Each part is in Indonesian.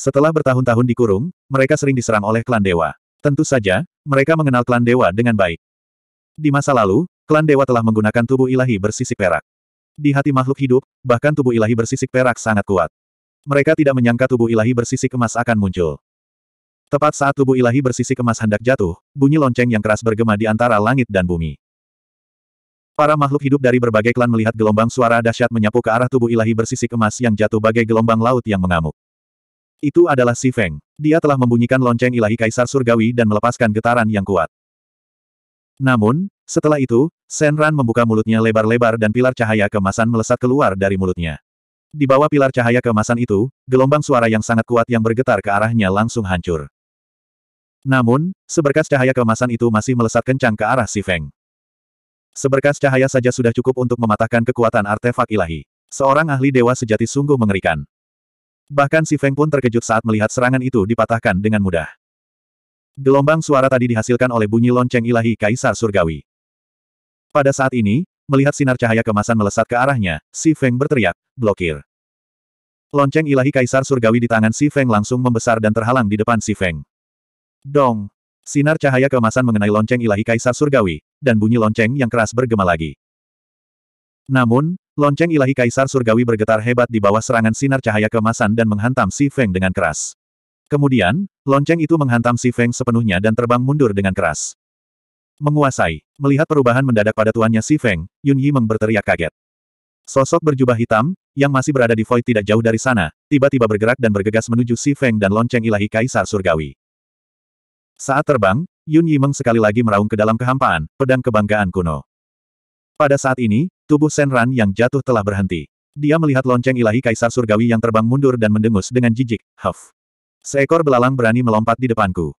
Setelah bertahun-tahun dikurung, mereka sering diserang oleh klan dewa. Tentu saja, mereka mengenal klan dewa dengan baik. Di masa lalu, klan dewa telah menggunakan tubuh ilahi bersisik perak. Di hati makhluk hidup, bahkan tubuh ilahi bersisik perak sangat kuat. Mereka tidak menyangka tubuh ilahi bersisik emas akan muncul. Tepat saat tubuh ilahi bersisik emas hendak jatuh, bunyi lonceng yang keras bergema di antara langit dan bumi. Para makhluk hidup dari berbagai klan melihat gelombang suara dahsyat menyapu ke arah tubuh ilahi bersisik emas yang jatuh bagai gelombang laut yang mengamuk. Itu adalah Si Feng. Dia telah membunyikan lonceng ilahi Kaisar Surgawi dan melepaskan getaran yang kuat. Namun, setelah itu, Senran membuka mulutnya lebar-lebar dan pilar cahaya kemasan melesat keluar dari mulutnya. Di bawah pilar cahaya kemasan itu, gelombang suara yang sangat kuat yang bergetar ke arahnya langsung hancur. Namun, seberkas cahaya kemasan itu masih melesat kencang ke arah Si Feng. Seberkas cahaya saja sudah cukup untuk mematahkan kekuatan artefak ilahi. Seorang ahli dewa sejati sungguh mengerikan. Bahkan si Feng pun terkejut saat melihat serangan itu dipatahkan dengan mudah. Gelombang suara tadi dihasilkan oleh bunyi lonceng ilahi Kaisar Surgawi. Pada saat ini, melihat sinar cahaya kemasan melesat ke arahnya, si Feng berteriak, blokir. Lonceng ilahi Kaisar Surgawi di tangan si Feng langsung membesar dan terhalang di depan si Feng. Dong! Sinar cahaya kemasan mengenai lonceng ilahi Kaisar Surgawi, dan bunyi lonceng yang keras bergema lagi. Namun, Lonceng ilahi Kaisar Surgawi bergetar hebat di bawah serangan sinar cahaya kemasan dan menghantam Si Feng dengan keras. Kemudian, lonceng itu menghantam Si Feng sepenuhnya dan terbang mundur dengan keras. Menguasai. Melihat perubahan mendadak pada tuannya Si Feng, Yun Yi berteriak kaget. Sosok berjubah hitam, yang masih berada di Void tidak jauh dari sana, tiba-tiba bergerak dan bergegas menuju Si Feng dan lonceng ilahi Kaisar Surgawi. Saat terbang, Yun Yi sekali lagi meraung ke dalam kehampaan, pedang kebanggaan kuno. Pada saat ini, tubuh Senran yang jatuh telah berhenti. Dia melihat lonceng ilahi kaisar surgawi yang terbang mundur dan mendengus dengan jijik, huff. Seekor belalang berani melompat di depanku.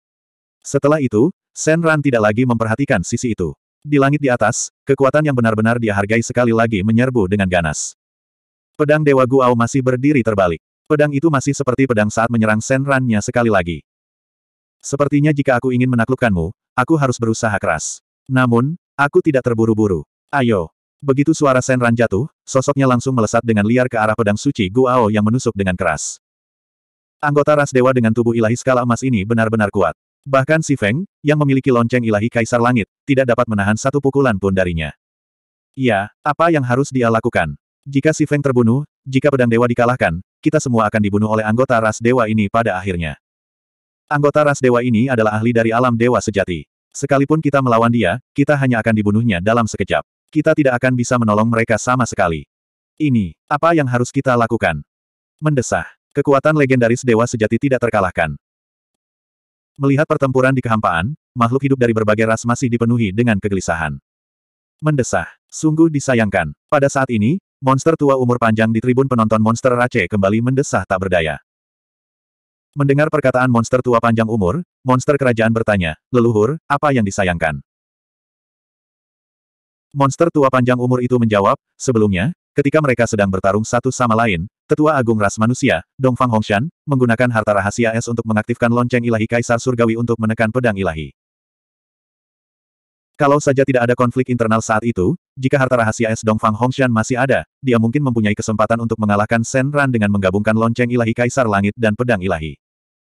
Setelah itu, Senran tidak lagi memperhatikan sisi itu. Di langit di atas, kekuatan yang benar-benar dia hargai sekali lagi menyerbu dengan ganas. Pedang Dewa Guao masih berdiri terbalik. Pedang itu masih seperti pedang saat menyerang Senran-nya sekali lagi. Sepertinya jika aku ingin menaklukkanmu, aku harus berusaha keras. Namun, aku tidak terburu-buru. Ayo! Begitu suara Senran jatuh, sosoknya langsung melesat dengan liar ke arah pedang suci Guao yang menusuk dengan keras. Anggota ras dewa dengan tubuh ilahi skala emas ini benar-benar kuat. Bahkan si Feng, yang memiliki lonceng ilahi kaisar langit, tidak dapat menahan satu pukulan pun darinya. Ya, apa yang harus dia lakukan? Jika si Feng terbunuh, jika pedang dewa dikalahkan, kita semua akan dibunuh oleh anggota ras dewa ini pada akhirnya. Anggota ras dewa ini adalah ahli dari alam dewa sejati. Sekalipun kita melawan dia, kita hanya akan dibunuhnya dalam sekejap. Kita tidak akan bisa menolong mereka sama sekali. Ini, apa yang harus kita lakukan? Mendesah. Kekuatan legendaris dewa sejati tidak terkalahkan. Melihat pertempuran di kehampaan, makhluk hidup dari berbagai ras masih dipenuhi dengan kegelisahan. Mendesah. Sungguh disayangkan. Pada saat ini, monster tua umur panjang di tribun penonton monster Rache kembali mendesah tak berdaya. Mendengar perkataan monster tua panjang umur, monster kerajaan bertanya, leluhur, apa yang disayangkan? Monster tua panjang umur itu menjawab, sebelumnya, ketika mereka sedang bertarung satu sama lain, Tetua Agung Ras Manusia, Dongfang Hongshan, menggunakan harta rahasia es untuk mengaktifkan lonceng ilahi Kaisar Surgawi untuk menekan pedang ilahi. Kalau saja tidak ada konflik internal saat itu, jika harta rahasia es Dongfang Hongshan masih ada, dia mungkin mempunyai kesempatan untuk mengalahkan Shen Ran dengan menggabungkan lonceng ilahi Kaisar Langit dan pedang ilahi.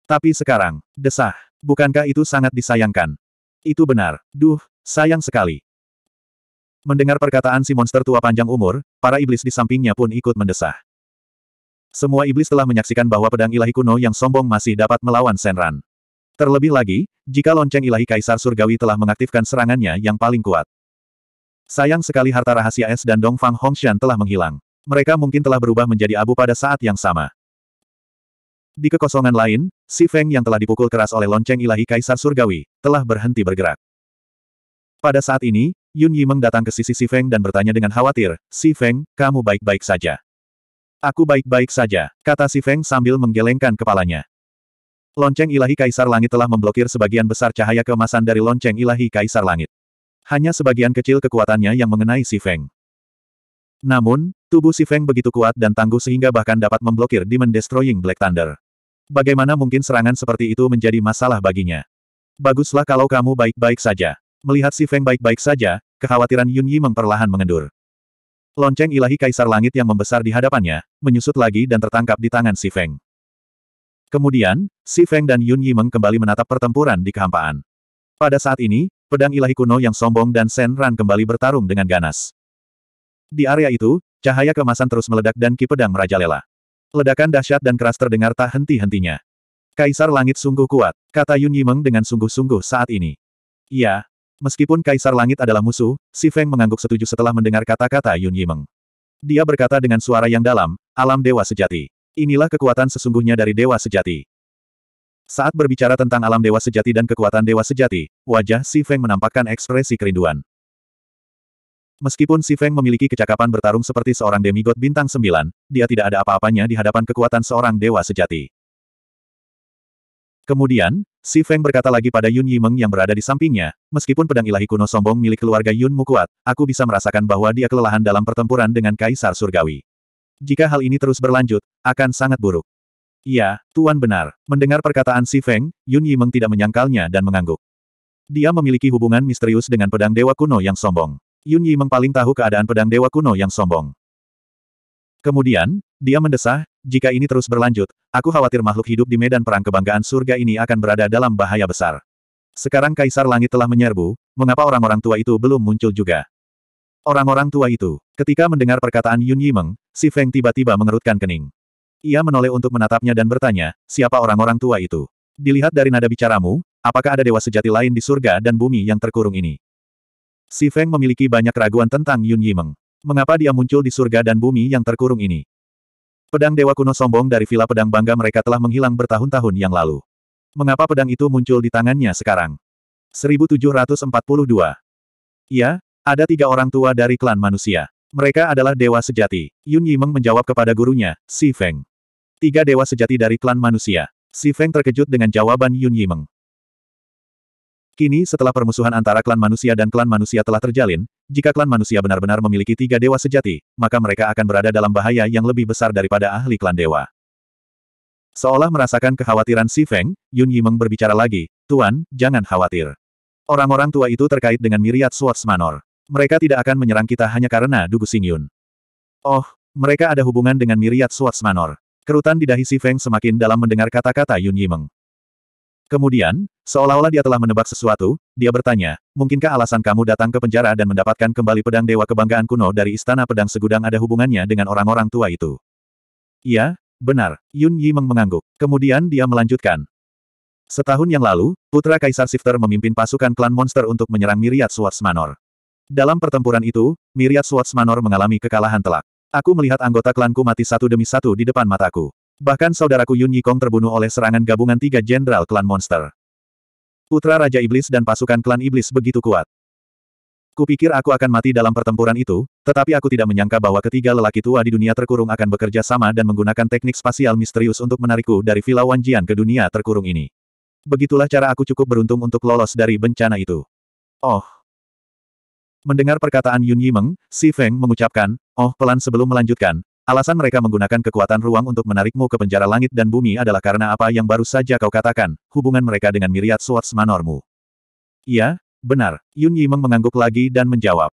Tapi sekarang, desah, bukankah itu sangat disayangkan? Itu benar, duh, sayang sekali. Mendengar perkataan si monster tua panjang umur, para iblis di sampingnya pun ikut mendesah. Semua iblis telah menyaksikan bahwa pedang ilahi kuno yang sombong masih dapat melawan Senran. Terlebih lagi, jika lonceng ilahi Kaisar Surgawi telah mengaktifkan serangannya yang paling kuat. Sayang sekali harta rahasia Es dan Dongfang Hongshan telah menghilang. Mereka mungkin telah berubah menjadi abu pada saat yang sama. Di kekosongan lain, si Feng yang telah dipukul keras oleh lonceng ilahi Kaisar Surgawi, telah berhenti bergerak. Pada saat ini, Yun Yimeng datang ke sisi Si Feng dan bertanya dengan khawatir, Si Feng, kamu baik-baik saja. Aku baik-baik saja, kata Si Feng sambil menggelengkan kepalanya. Lonceng ilahi Kaisar Langit telah memblokir sebagian besar cahaya kemasan dari lonceng ilahi Kaisar Langit. Hanya sebagian kecil kekuatannya yang mengenai Si Feng. Namun, tubuh Si Feng begitu kuat dan tangguh sehingga bahkan dapat memblokir Demon Destroying Black Thunder. Bagaimana mungkin serangan seperti itu menjadi masalah baginya? Baguslah kalau kamu baik-baik saja. Melihat si Feng baik-baik saja, kekhawatiran Yun Yi memperlahan mengendur. Lonceng ilahi kaisar langit yang membesar di hadapannya, menyusut lagi dan tertangkap di tangan si Feng. Kemudian, si Feng dan Yun Meng kembali menatap pertempuran di kehampaan. Pada saat ini, pedang ilahi kuno yang sombong dan Sen Ran kembali bertarung dengan ganas. Di area itu, cahaya kemasan terus meledak dan ki pedang merajalela. Ledakan dahsyat dan keras terdengar tak henti-hentinya. Kaisar langit sungguh kuat, kata Yun Yi meng dengan sungguh-sungguh saat ini. Iya, Meskipun Kaisar Langit adalah musuh, Si Feng mengangguk setuju setelah mendengar kata-kata Yun Yimeng. Dia berkata dengan suara yang dalam, alam dewa sejati. Inilah kekuatan sesungguhnya dari dewa sejati. Saat berbicara tentang alam dewa sejati dan kekuatan dewa sejati, wajah Si Feng menampakkan ekspresi kerinduan. Meskipun Si Feng memiliki kecakapan bertarung seperti seorang demigod bintang Sembilan, dia tidak ada apa-apanya di hadapan kekuatan seorang dewa sejati. Kemudian, Si Feng berkata lagi pada Yun Yimeng yang berada di sampingnya, meskipun pedang ilahi kuno sombong milik keluarga Yun Mu kuat, aku bisa merasakan bahwa dia kelelahan dalam pertempuran dengan Kaisar Surgawi. Jika hal ini terus berlanjut, akan sangat buruk. Ya, Tuan benar. Mendengar perkataan Si Feng, Yun Yimeng tidak menyangkalnya dan mengangguk. Dia memiliki hubungan misterius dengan pedang dewa kuno yang sombong. Yun Yimeng paling tahu keadaan pedang dewa kuno yang sombong. Kemudian, dia mendesah, jika ini terus berlanjut, aku khawatir makhluk hidup di medan perang kebanggaan surga ini akan berada dalam bahaya besar. Sekarang Kaisar Langit telah menyerbu, mengapa orang-orang tua itu belum muncul juga? Orang-orang tua itu, ketika mendengar perkataan Yun Yimeng, si Feng tiba-tiba mengerutkan kening. Ia menoleh untuk menatapnya dan bertanya, siapa orang-orang tua itu? Dilihat dari nada bicaramu, apakah ada dewa sejati lain di surga dan bumi yang terkurung ini? Si Feng memiliki banyak keraguan tentang Yun Yimeng. Mengapa dia muncul di surga dan bumi yang terkurung ini? Pedang Dewa Kuno sombong dari Vila Pedang Bangga mereka telah menghilang bertahun-tahun yang lalu. Mengapa pedang itu muncul di tangannya sekarang? 1742. Iya, ada tiga orang tua dari klan manusia. Mereka adalah dewa sejati. Yun Yimeng menjawab kepada gurunya, Si Feng. Tiga dewa sejati dari klan manusia. Si Feng terkejut dengan jawaban Yun Yimeng. Kini setelah permusuhan antara klan manusia dan klan manusia telah terjalin, jika klan manusia benar-benar memiliki tiga dewa sejati, maka mereka akan berada dalam bahaya yang lebih besar daripada ahli klan dewa. Seolah merasakan kekhawatiran Si Feng, Yun Yimeng berbicara lagi, Tuan, jangan khawatir. Orang-orang tua itu terkait dengan miriat Swords Manor. Mereka tidak akan menyerang kita hanya karena Dugu Xing Yun. Oh, mereka ada hubungan dengan miriat Swords Manor. Kerutan di dahi Si Feng semakin dalam mendengar kata-kata Yun Yimeng. Kemudian, seolah-olah dia telah menebak sesuatu, dia bertanya, mungkinkah alasan kamu datang ke penjara dan mendapatkan kembali pedang dewa kebanggaan kuno dari istana pedang segudang ada hubungannya dengan orang-orang tua itu? Iya, benar, Yun Yi mengangguk. Kemudian dia melanjutkan. Setahun yang lalu, putra Kaisar Sifter memimpin pasukan klan monster untuk menyerang Miriad Swordsmanor. Dalam pertempuran itu, Miriad Manor mengalami kekalahan telak. Aku melihat anggota klanku mati satu demi satu di depan mataku. Bahkan saudaraku Yun Yikong terbunuh oleh serangan gabungan tiga jenderal klan monster. Putra Raja Iblis dan pasukan klan Iblis begitu kuat. Kupikir aku akan mati dalam pertempuran itu, tetapi aku tidak menyangka bahwa ketiga lelaki tua di dunia terkurung akan bekerja sama dan menggunakan teknik spasial misterius untuk menarikku dari Villa Wanjian ke dunia terkurung ini. Begitulah cara aku cukup beruntung untuk lolos dari bencana itu. Oh. Mendengar perkataan Yun Yimeng, Si Feng mengucapkan, oh pelan sebelum melanjutkan, Alasan mereka menggunakan kekuatan ruang untuk menarikmu ke penjara langit dan bumi adalah karena apa yang baru saja kau katakan, hubungan mereka dengan miriat Swords Manormu. Iya, benar. Yun Yimeng mengangguk lagi dan menjawab.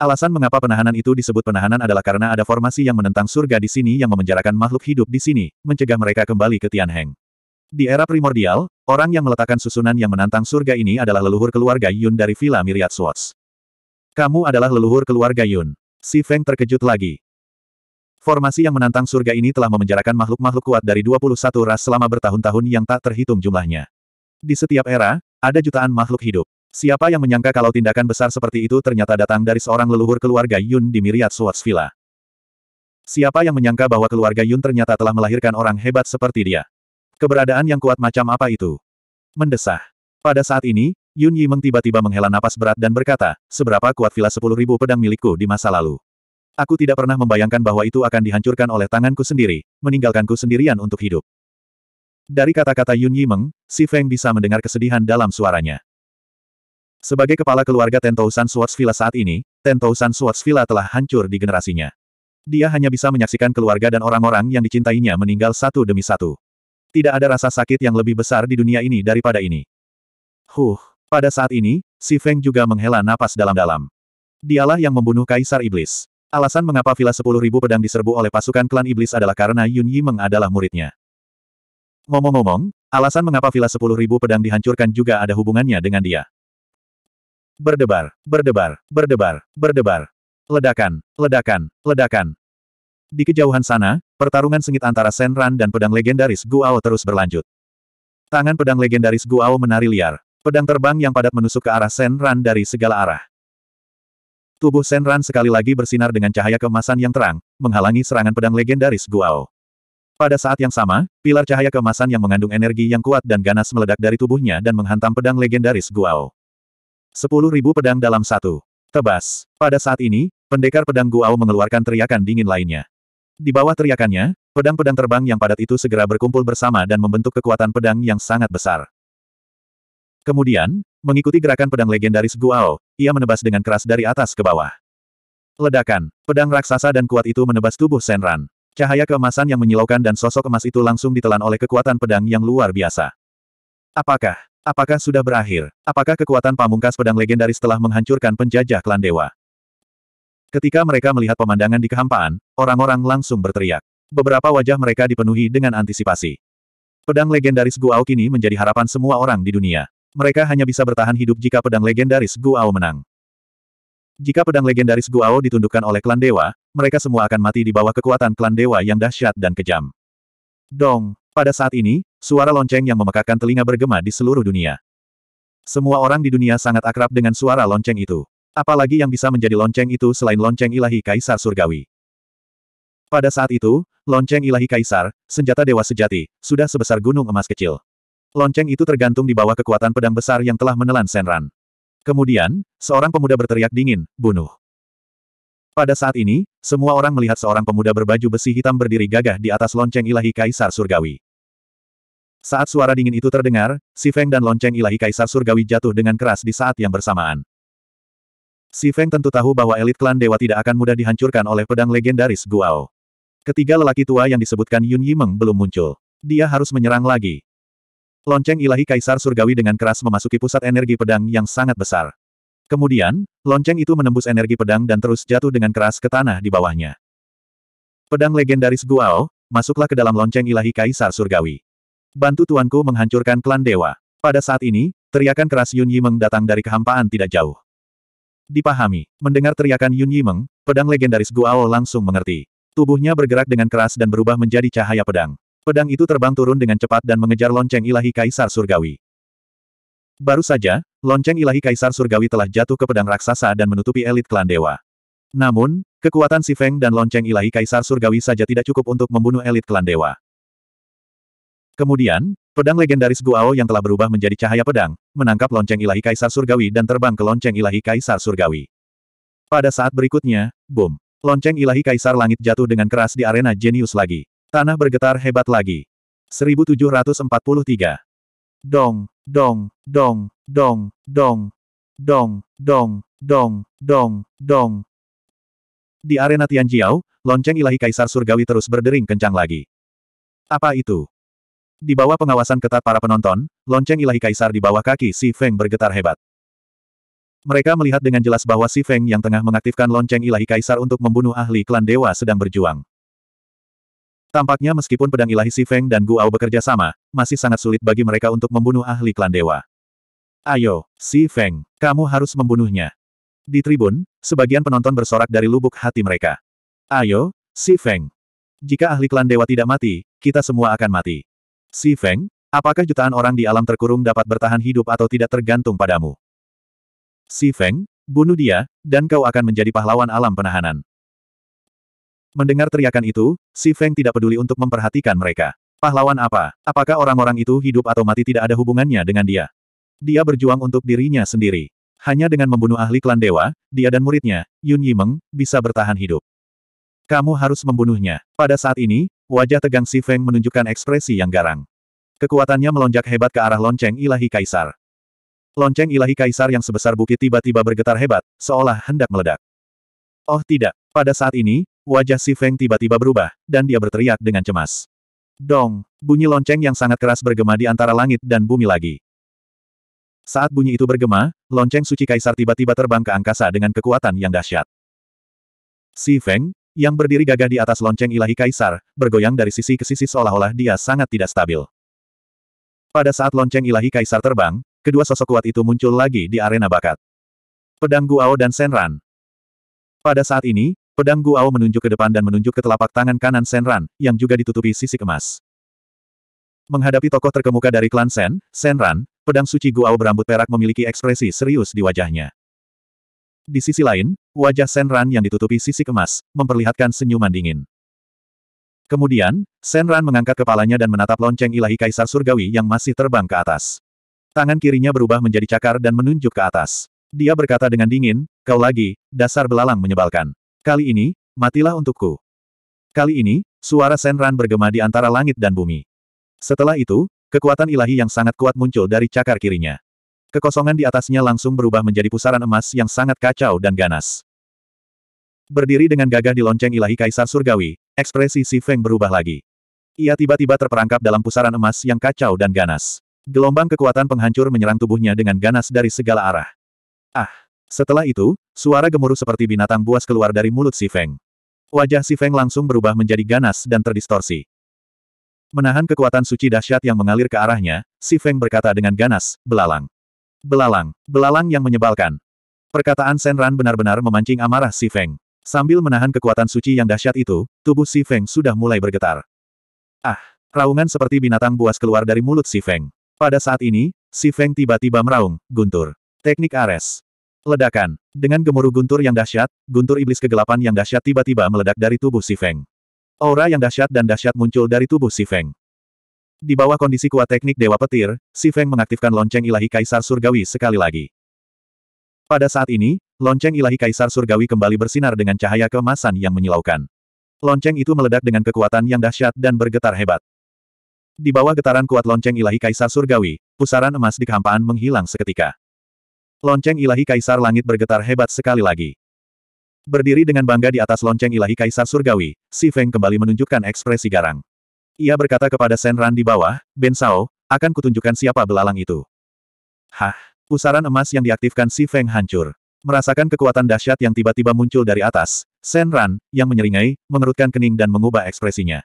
Alasan mengapa penahanan itu disebut penahanan adalah karena ada formasi yang menentang surga di sini yang memenjarakan makhluk hidup di sini, mencegah mereka kembali ke Tianheng. Di era primordial, orang yang meletakkan susunan yang menantang surga ini adalah leluhur keluarga Yun dari Villa Miriat Swords. Kamu adalah leluhur keluarga Yun. Si Feng terkejut lagi. Formasi yang menantang surga ini telah memenjarakan makhluk-makhluk kuat dari 21 ras selama bertahun-tahun yang tak terhitung jumlahnya. Di setiap era, ada jutaan makhluk hidup. Siapa yang menyangka kalau tindakan besar seperti itu ternyata datang dari seorang leluhur keluarga Yun di Miriat Villa? Siapa yang menyangka bahwa keluarga Yun ternyata telah melahirkan orang hebat seperti dia? Keberadaan yang kuat macam apa itu? Mendesah. Pada saat ini, Yun Yimeng tiba-tiba menghela napas berat dan berkata, seberapa kuat villa sepuluh ribu pedang milikku di masa lalu. Aku tidak pernah membayangkan bahwa itu akan dihancurkan oleh tanganku sendiri, meninggalkanku sendirian untuk hidup. Dari kata-kata Yun Yimeng, Si Feng bisa mendengar kesedihan dalam suaranya. Sebagai kepala keluarga Tentousan Swords Villa saat ini, Tentousan Swords Villa telah hancur di generasinya. Dia hanya bisa menyaksikan keluarga dan orang-orang yang dicintainya meninggal satu demi satu. Tidak ada rasa sakit yang lebih besar di dunia ini daripada ini. Huh, pada saat ini, Si Feng juga menghela napas dalam-dalam. Dialah yang membunuh Kaisar Iblis. Alasan mengapa Villa 10.000 pedang diserbu oleh pasukan klan iblis adalah karena Yun Yi Meng adalah muridnya. Ngomong-ngomong, alasan mengapa Villa 10.000 pedang dihancurkan juga ada hubungannya dengan dia. Berdebar, berdebar, berdebar, berdebar. Ledakan, ledakan, ledakan. Di kejauhan sana, pertarungan sengit antara Senran dan pedang legendaris Guao terus berlanjut. Tangan pedang legendaris Guao menari liar. Pedang terbang yang padat menusuk ke arah Senran dari segala arah. Tubuh Senran sekali lagi bersinar dengan cahaya kemasan yang terang, menghalangi serangan pedang legendaris Guao. Pada saat yang sama, pilar cahaya kemasan yang mengandung energi yang kuat dan ganas meledak dari tubuhnya dan menghantam pedang legendaris Guao. Sepuluh pedang dalam satu. Tebas. Pada saat ini, pendekar pedang Guao mengeluarkan teriakan dingin lainnya. Di bawah teriakannya, pedang-pedang terbang yang padat itu segera berkumpul bersama dan membentuk kekuatan pedang yang sangat besar. Kemudian, Mengikuti gerakan pedang legendaris Guao, ia menebas dengan keras dari atas ke bawah. Ledakan, pedang raksasa dan kuat itu menebas tubuh Senran. Cahaya keemasan yang menyilaukan dan sosok emas itu langsung ditelan oleh kekuatan pedang yang luar biasa. Apakah, apakah sudah berakhir? Apakah kekuatan pamungkas pedang legendaris telah menghancurkan penjajah klan dewa? Ketika mereka melihat pemandangan di kehampaan, orang-orang langsung berteriak. Beberapa wajah mereka dipenuhi dengan antisipasi. Pedang legendaris Guao kini menjadi harapan semua orang di dunia. Mereka hanya bisa bertahan hidup jika pedang legendaris Guao menang. Jika pedang legendaris Guao ditundukkan oleh klan dewa, mereka semua akan mati di bawah kekuatan klan dewa yang dahsyat dan kejam. Dong! Pada saat ini, suara lonceng yang memekakkan telinga bergema di seluruh dunia. Semua orang di dunia sangat akrab dengan suara lonceng itu. Apalagi yang bisa menjadi lonceng itu selain lonceng ilahi Kaisar Surgawi. Pada saat itu, lonceng ilahi Kaisar, senjata dewa sejati, sudah sebesar gunung emas kecil. Lonceng itu tergantung di bawah kekuatan pedang besar yang telah menelan Senran. Kemudian, seorang pemuda berteriak dingin, bunuh. Pada saat ini, semua orang melihat seorang pemuda berbaju besi hitam berdiri gagah di atas lonceng ilahi Kaisar Surgawi. Saat suara dingin itu terdengar, Si Feng dan lonceng ilahi Kaisar Surgawi jatuh dengan keras di saat yang bersamaan. Si Feng tentu tahu bahwa elit klan dewa tidak akan mudah dihancurkan oleh pedang legendaris Guao. Ketiga lelaki tua yang disebutkan Yun Yimeng belum muncul. Dia harus menyerang lagi. Lonceng ilahi Kaisar Surgawi dengan keras memasuki pusat energi pedang yang sangat besar. Kemudian, lonceng itu menembus energi pedang dan terus jatuh dengan keras ke tanah di bawahnya. Pedang legendaris Guao, masuklah ke dalam lonceng ilahi Kaisar Surgawi. Bantu tuanku menghancurkan klan dewa. Pada saat ini, teriakan keras Yun Yimeng datang dari kehampaan tidak jauh. Dipahami, mendengar teriakan Yun Yimeng, pedang legendaris Guao langsung mengerti. Tubuhnya bergerak dengan keras dan berubah menjadi cahaya pedang pedang itu terbang turun dengan cepat dan mengejar lonceng ilahi Kaisar Surgawi. Baru saja, lonceng ilahi Kaisar Surgawi telah jatuh ke pedang raksasa dan menutupi elit klan dewa. Namun, kekuatan Si Feng dan lonceng ilahi Kaisar Surgawi saja tidak cukup untuk membunuh elit klan dewa. Kemudian, pedang legendaris Guao yang telah berubah menjadi cahaya pedang, menangkap lonceng ilahi Kaisar Surgawi dan terbang ke lonceng ilahi Kaisar Surgawi. Pada saat berikutnya, boom! Lonceng ilahi Kaisar Langit jatuh dengan keras di arena jenius lagi. Tanah bergetar hebat lagi. 1743. Dong, dong, dong, dong, dong, dong, dong, dong, dong, dong. Di arena Tianjiao, lonceng ilahi Kaisar Surgawi terus berdering kencang lagi. Apa itu? Di bawah pengawasan ketat para penonton, lonceng ilahi Kaisar di bawah kaki Si Feng bergetar hebat. Mereka melihat dengan jelas bahwa Si Feng yang tengah mengaktifkan lonceng ilahi kaisar untuk membunuh ahli klan dewa sedang berjuang. Tampaknya meskipun pedang ilahi Si Feng dan Guao bekerja sama, masih sangat sulit bagi mereka untuk membunuh ahli klan dewa. Ayo, Si Feng, kamu harus membunuhnya. Di tribun, sebagian penonton bersorak dari lubuk hati mereka. Ayo, Si Feng. Jika ahli klan dewa tidak mati, kita semua akan mati. Si Feng, apakah jutaan orang di alam terkurung dapat bertahan hidup atau tidak tergantung padamu? Si Feng, bunuh dia, dan kau akan menjadi pahlawan alam penahanan. Mendengar teriakan itu, si Feng tidak peduli untuk memperhatikan mereka. Pahlawan apa? Apakah orang-orang itu hidup atau mati tidak ada hubungannya dengan dia? Dia berjuang untuk dirinya sendiri. Hanya dengan membunuh ahli klan dewa, dia dan muridnya, Yun Yimeng, bisa bertahan hidup. Kamu harus membunuhnya. Pada saat ini, wajah tegang si Feng menunjukkan ekspresi yang garang. Kekuatannya melonjak hebat ke arah lonceng ilahi kaisar. Lonceng ilahi kaisar yang sebesar bukit tiba-tiba bergetar hebat, seolah hendak meledak. Oh tidak, pada saat ini, wajah Si Feng tiba-tiba berubah, dan dia berteriak dengan cemas. Dong! Bunyi lonceng yang sangat keras bergema di antara langit dan bumi lagi. Saat bunyi itu bergema, lonceng suci kaisar tiba-tiba terbang ke angkasa dengan kekuatan yang dahsyat. Si Feng, yang berdiri gagah di atas lonceng ilahi kaisar, bergoyang dari sisi ke sisi seolah-olah dia sangat tidak stabil. Pada saat lonceng ilahi kaisar terbang, kedua sosok kuat itu muncul lagi di arena bakat. Pedang Guao dan Senran. Pada saat ini, Pedang Guao menunjuk ke depan dan menunjuk ke telapak tangan kanan Senran, yang juga ditutupi sisi emas. Menghadapi tokoh terkemuka dari klan Sen, Senran, pedang suci Guao berambut perak memiliki ekspresi serius di wajahnya. Di sisi lain, wajah Senran yang ditutupi sisi emas, memperlihatkan senyuman dingin. Kemudian, Senran mengangkat kepalanya dan menatap lonceng ilahi Kaisar Surgawi yang masih terbang ke atas. Tangan kirinya berubah menjadi cakar dan menunjuk ke atas. Dia berkata dengan dingin, kau lagi, dasar belalang menyebalkan. Kali ini, matilah untukku. Kali ini, suara Senran bergema di antara langit dan bumi. Setelah itu, kekuatan ilahi yang sangat kuat muncul dari cakar kirinya. Kekosongan di atasnya langsung berubah menjadi pusaran emas yang sangat kacau dan ganas. Berdiri dengan gagah di lonceng ilahi Kaisar Surgawi, ekspresi Si Feng berubah lagi. Ia tiba-tiba terperangkap dalam pusaran emas yang kacau dan ganas. Gelombang kekuatan penghancur menyerang tubuhnya dengan ganas dari segala arah. Ah! Setelah itu, suara gemuruh seperti binatang buas keluar dari mulut si Feng. Wajah si Feng langsung berubah menjadi ganas dan terdistorsi. Menahan kekuatan suci dahsyat yang mengalir ke arahnya, si Feng berkata dengan ganas, belalang. Belalang, belalang yang menyebalkan. Perkataan Senran benar-benar memancing amarah si Feng. Sambil menahan kekuatan suci yang dahsyat itu, tubuh si Feng sudah mulai bergetar. Ah, raungan seperti binatang buas keluar dari mulut si Feng. Pada saat ini, si Feng tiba-tiba meraung, guntur. Teknik Ares. Ledakan. Dengan gemuruh guntur yang dahsyat, guntur iblis kegelapan yang dahsyat tiba-tiba meledak dari tubuh si Feng. Aura yang dahsyat dan dahsyat muncul dari tubuh si Feng. Di bawah kondisi kuat teknik Dewa Petir, si Feng mengaktifkan lonceng ilahi Kaisar Surgawi sekali lagi. Pada saat ini, lonceng ilahi Kaisar Surgawi kembali bersinar dengan cahaya kemasan yang menyilaukan. Lonceng itu meledak dengan kekuatan yang dahsyat dan bergetar hebat. Di bawah getaran kuat lonceng ilahi Kaisar Surgawi, pusaran emas di kehampaan menghilang seketika. Lonceng ilahi kaisar langit bergetar hebat sekali lagi. Berdiri dengan bangga di atas lonceng ilahi kaisar surgawi, Si Feng kembali menunjukkan ekspresi garang. Ia berkata kepada Sen Ran di bawah, Ben Sao, akan kutunjukkan siapa belalang itu. Hah, pusaran emas yang diaktifkan Si Feng hancur. Merasakan kekuatan dahsyat yang tiba-tiba muncul dari atas, Sen Ran, yang menyeringai, mengerutkan kening dan mengubah ekspresinya.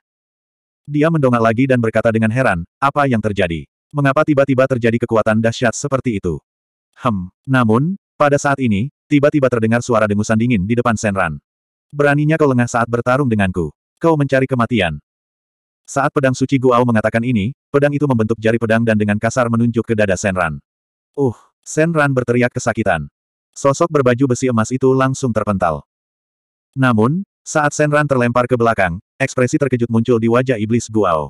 Dia mendongak lagi dan berkata dengan heran, apa yang terjadi? Mengapa tiba-tiba terjadi kekuatan dahsyat seperti itu? Hem. Namun, pada saat ini, tiba-tiba terdengar suara dengusan dingin di depan Senran. Beraninya kau lengah saat bertarung denganku. Kau mencari kematian. Saat pedang suci Guao mengatakan ini, pedang itu membentuk jari pedang dan dengan kasar menunjuk ke dada Senran. Uh, Senran berteriak kesakitan. Sosok berbaju besi emas itu langsung terpental. Namun, saat Senran terlempar ke belakang, ekspresi terkejut muncul di wajah iblis Guao.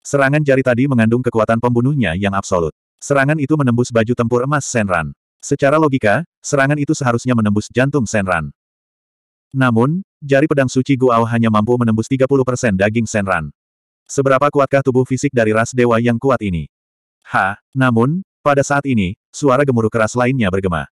Serangan jari tadi mengandung kekuatan pembunuhnya yang absolut. Serangan itu menembus baju tempur emas Senran. Secara logika, serangan itu seharusnya menembus jantung Senran. Namun, jari pedang suci Guao hanya mampu menembus 30% daging Senran. Seberapa kuatkah tubuh fisik dari ras dewa yang kuat ini? Ha, namun, pada saat ini, suara gemuruh keras lainnya bergema.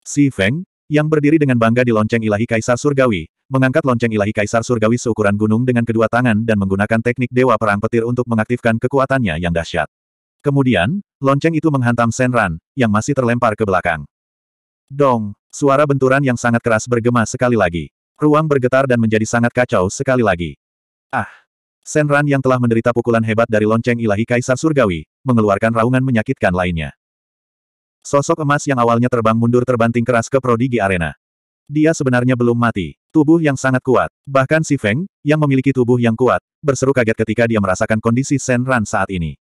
Si Feng, yang berdiri dengan bangga di lonceng ilahi Kaisar Surgawi, mengangkat lonceng ilahi Kaisar Surgawi seukuran gunung dengan kedua tangan dan menggunakan teknik Dewa Perang Petir untuk mengaktifkan kekuatannya yang dahsyat. Kemudian, lonceng itu menghantam Senran, yang masih terlempar ke belakang. Dong, suara benturan yang sangat keras bergema sekali lagi. Ruang bergetar dan menjadi sangat kacau sekali lagi. Ah! Senran yang telah menderita pukulan hebat dari lonceng ilahi Kaisar Surgawi, mengeluarkan raungan menyakitkan lainnya. Sosok emas yang awalnya terbang mundur terbanting keras ke prodigi arena. Dia sebenarnya belum mati. Tubuh yang sangat kuat, bahkan si Feng, yang memiliki tubuh yang kuat, berseru kaget ketika dia merasakan kondisi Senran saat ini.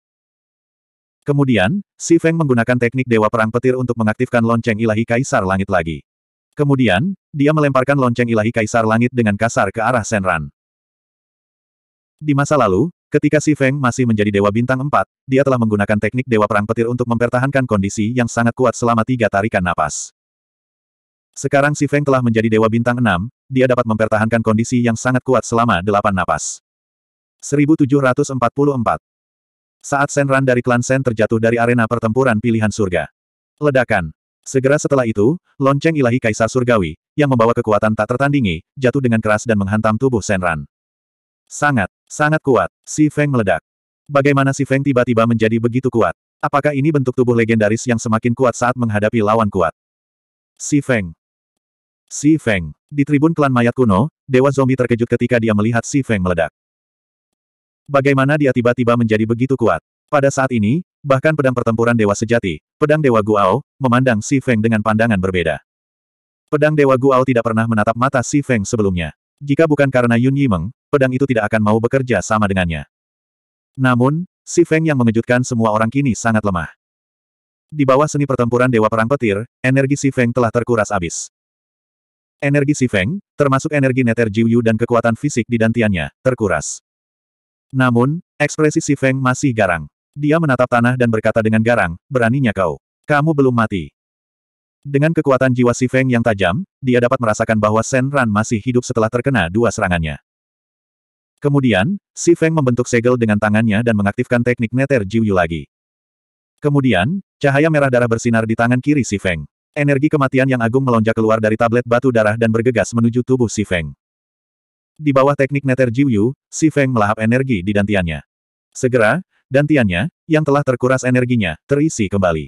Kemudian, Si Feng menggunakan teknik Dewa Perang Petir untuk mengaktifkan lonceng ilahi Kaisar Langit lagi. Kemudian, dia melemparkan lonceng ilahi Kaisar Langit dengan kasar ke arah Senran. Di masa lalu, ketika Si Feng masih menjadi Dewa Bintang 4, dia telah menggunakan teknik Dewa Perang Petir untuk mempertahankan kondisi yang sangat kuat selama tiga tarikan napas. Sekarang Si Feng telah menjadi Dewa Bintang 6, dia dapat mempertahankan kondisi yang sangat kuat selama delapan napas. 1744 saat Senran dari klan Sen terjatuh dari arena pertempuran pilihan surga. Ledakan. Segera setelah itu, lonceng ilahi kaisar surgawi, yang membawa kekuatan tak tertandingi, jatuh dengan keras dan menghantam tubuh Senran. Sangat, sangat kuat, Si Feng meledak. Bagaimana Si Feng tiba-tiba menjadi begitu kuat? Apakah ini bentuk tubuh legendaris yang semakin kuat saat menghadapi lawan kuat? Si Feng. Si Feng. Di tribun klan mayat kuno, Dewa Zombie terkejut ketika dia melihat Si Feng meledak. Bagaimana dia tiba-tiba menjadi begitu kuat? Pada saat ini, bahkan pedang pertempuran Dewa Sejati, pedang Dewa Guao, memandang Si Feng dengan pandangan berbeda. Pedang Dewa Guao tidak pernah menatap mata Si Feng sebelumnya. Jika bukan karena Yun Yimeng, pedang itu tidak akan mau bekerja sama dengannya. Namun, Si Feng yang mengejutkan semua orang kini sangat lemah. Di bawah seni pertempuran Dewa Perang Petir, energi Si Feng telah terkuras habis. Energi Si Feng, termasuk energi neter Jiuyu dan kekuatan fisik di dantiannya, terkuras. Namun, ekspresi Si Feng masih garang. Dia menatap tanah dan berkata dengan garang, beraninya kau. Kamu belum mati. Dengan kekuatan jiwa Si Feng yang tajam, dia dapat merasakan bahwa Sen Ran masih hidup setelah terkena dua serangannya. Kemudian, Si Feng membentuk segel dengan tangannya dan mengaktifkan teknik neter Jiu lagi. Kemudian, cahaya merah darah bersinar di tangan kiri Si Feng. Energi kematian yang agung melonjak keluar dari tablet batu darah dan bergegas menuju tubuh Si Feng. Di bawah teknik neter Jiuyu, Si Feng melahap energi di dantiannya. Segera, dantiannya, yang telah terkuras energinya, terisi kembali.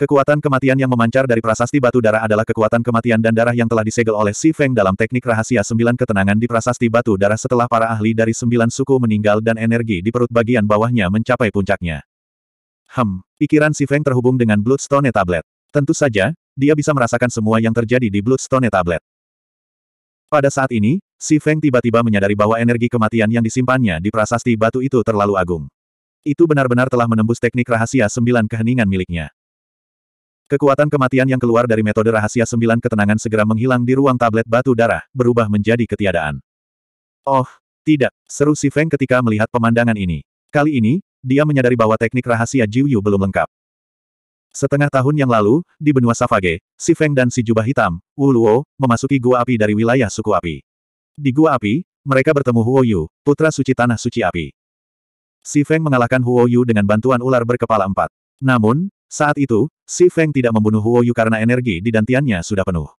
Kekuatan kematian yang memancar dari prasasti batu darah adalah kekuatan kematian dan darah yang telah disegel oleh Si Feng dalam teknik rahasia sembilan ketenangan di prasasti batu darah setelah para ahli dari sembilan suku meninggal dan energi di perut bagian bawahnya mencapai puncaknya. Hem, pikiran Si Feng terhubung dengan Bloodstone Tablet. Tentu saja, dia bisa merasakan semua yang terjadi di Bloodstone Tablet. Pada saat ini, Si Feng tiba-tiba menyadari bahwa energi kematian yang disimpannya di prasasti batu itu terlalu agung. Itu benar-benar telah menembus teknik rahasia sembilan keheningan miliknya. Kekuatan kematian yang keluar dari metode rahasia sembilan ketenangan segera menghilang di ruang tablet batu darah, berubah menjadi ketiadaan. Oh, tidak, seru Si Feng ketika melihat pemandangan ini. Kali ini, dia menyadari bahwa teknik rahasia Jiu belum lengkap. Setengah tahun yang lalu, di benua Savage, si Feng dan si Jubah Hitam, Wu Luo, memasuki gua api dari wilayah suku api. Di gua api, mereka bertemu Huo Yu, putra suci tanah suci api. Si Feng mengalahkan Huo Yu dengan bantuan ular berkepala empat. Namun, saat itu, si Feng tidak membunuh Huo Yu karena energi di dantiannya sudah penuh.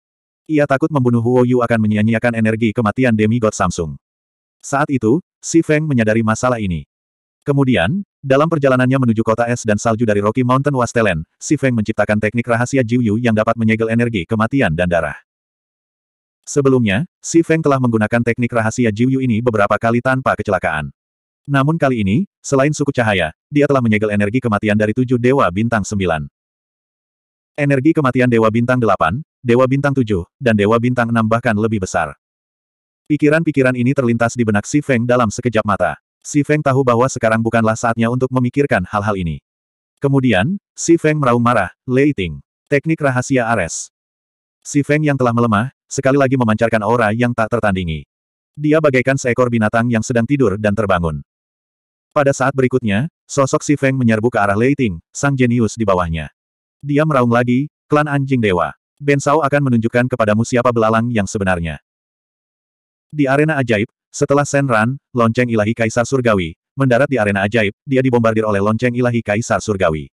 Ia takut membunuh Huo Yu akan menyia-nyiakan energi kematian demigod Samsung. Saat itu, si Feng menyadari masalah ini. Kemudian, dalam perjalanannya menuju kota es dan salju dari Rocky Mountain Wastelen, Si Feng menciptakan teknik rahasia Jiu yang dapat menyegel energi kematian dan darah. Sebelumnya, Si Feng telah menggunakan teknik rahasia Jiu ini beberapa kali tanpa kecelakaan. Namun kali ini, selain suku cahaya, dia telah menyegel energi kematian dari tujuh Dewa Bintang sembilan, Energi kematian Dewa Bintang delapan, Dewa Bintang tujuh, dan Dewa Bintang enam bahkan lebih besar. Pikiran-pikiran ini terlintas di benak Si Feng dalam sekejap mata. Si Feng tahu bahwa sekarang bukanlah saatnya untuk memikirkan hal-hal ini. Kemudian, si Feng meraung marah, Lei Ting. Teknik rahasia Ares. Si Feng yang telah melemah, sekali lagi memancarkan aura yang tak tertandingi. Dia bagaikan seekor binatang yang sedang tidur dan terbangun. Pada saat berikutnya, sosok si Feng menyerbu ke arah Lei Ting, sang jenius di bawahnya. Dia meraung lagi, klan anjing dewa. Ben Sao akan menunjukkan kepadamu siapa belalang yang sebenarnya. Di arena ajaib, setelah Senran, lonceng ilahi Kaisar Surgawi, mendarat di arena ajaib, dia dibombardir oleh lonceng ilahi Kaisar Surgawi.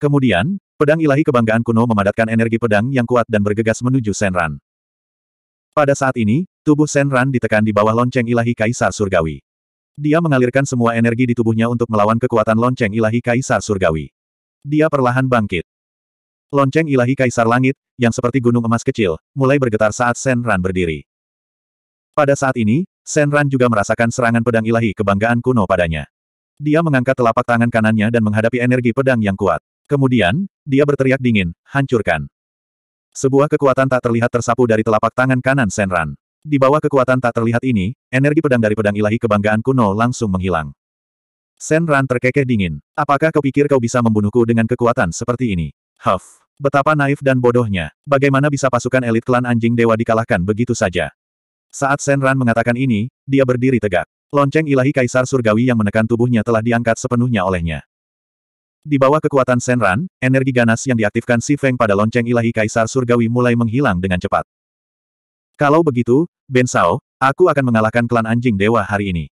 Kemudian, pedang ilahi kebanggaan kuno memadatkan energi pedang yang kuat dan bergegas menuju Senran. Pada saat ini, tubuh Senran ditekan di bawah lonceng ilahi Kaisar Surgawi. Dia mengalirkan semua energi di tubuhnya untuk melawan kekuatan lonceng ilahi Kaisar Surgawi. Dia perlahan bangkit. Lonceng ilahi Kaisar Langit, yang seperti gunung emas kecil, mulai bergetar saat Senran berdiri. Pada saat ini, Senran juga merasakan serangan pedang ilahi kebanggaan kuno padanya. Dia mengangkat telapak tangan kanannya dan menghadapi energi pedang yang kuat. Kemudian, dia berteriak dingin, hancurkan. Sebuah kekuatan tak terlihat tersapu dari telapak tangan kanan Senran. Di bawah kekuatan tak terlihat ini, energi pedang dari pedang ilahi kebanggaan kuno langsung menghilang. Senran terkekeh dingin. Apakah kau pikir kau bisa membunuhku dengan kekuatan seperti ini? Huff. Betapa naif dan bodohnya. Bagaimana bisa pasukan elit klan anjing dewa dikalahkan begitu saja? Saat Senran mengatakan ini, dia berdiri tegak. Lonceng ilahi Kaisar Surgawi yang menekan tubuhnya telah diangkat sepenuhnya olehnya. Di bawah kekuatan Senran, energi ganas yang diaktifkan Si Feng pada lonceng ilahi Kaisar Surgawi mulai menghilang dengan cepat. Kalau begitu, Ben Sao, aku akan mengalahkan klan anjing dewa hari ini.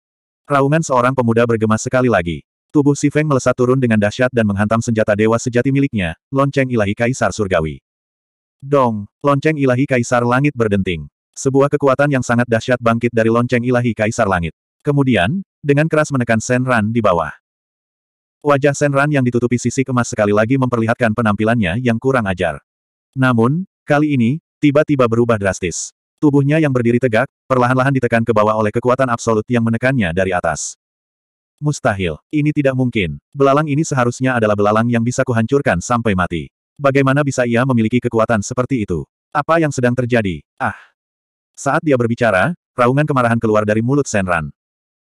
Raungan seorang pemuda bergema sekali lagi. Tubuh Si Feng melesat turun dengan dahsyat dan menghantam senjata dewa sejati miliknya, lonceng ilahi Kaisar Surgawi. Dong, lonceng ilahi Kaisar Langit berdenting. Sebuah kekuatan yang sangat dahsyat bangkit dari lonceng ilahi Kaisar Langit. Kemudian, dengan keras menekan Senran di bawah. Wajah Senran yang ditutupi sisi kemas sekali lagi memperlihatkan penampilannya yang kurang ajar. Namun, kali ini, tiba-tiba berubah drastis. Tubuhnya yang berdiri tegak, perlahan-lahan ditekan ke bawah oleh kekuatan absolut yang menekannya dari atas. Mustahil, ini tidak mungkin. Belalang ini seharusnya adalah belalang yang bisa kuhancurkan sampai mati. Bagaimana bisa ia memiliki kekuatan seperti itu? Apa yang sedang terjadi? Ah, saat dia berbicara, raungan kemarahan keluar dari mulut Senran.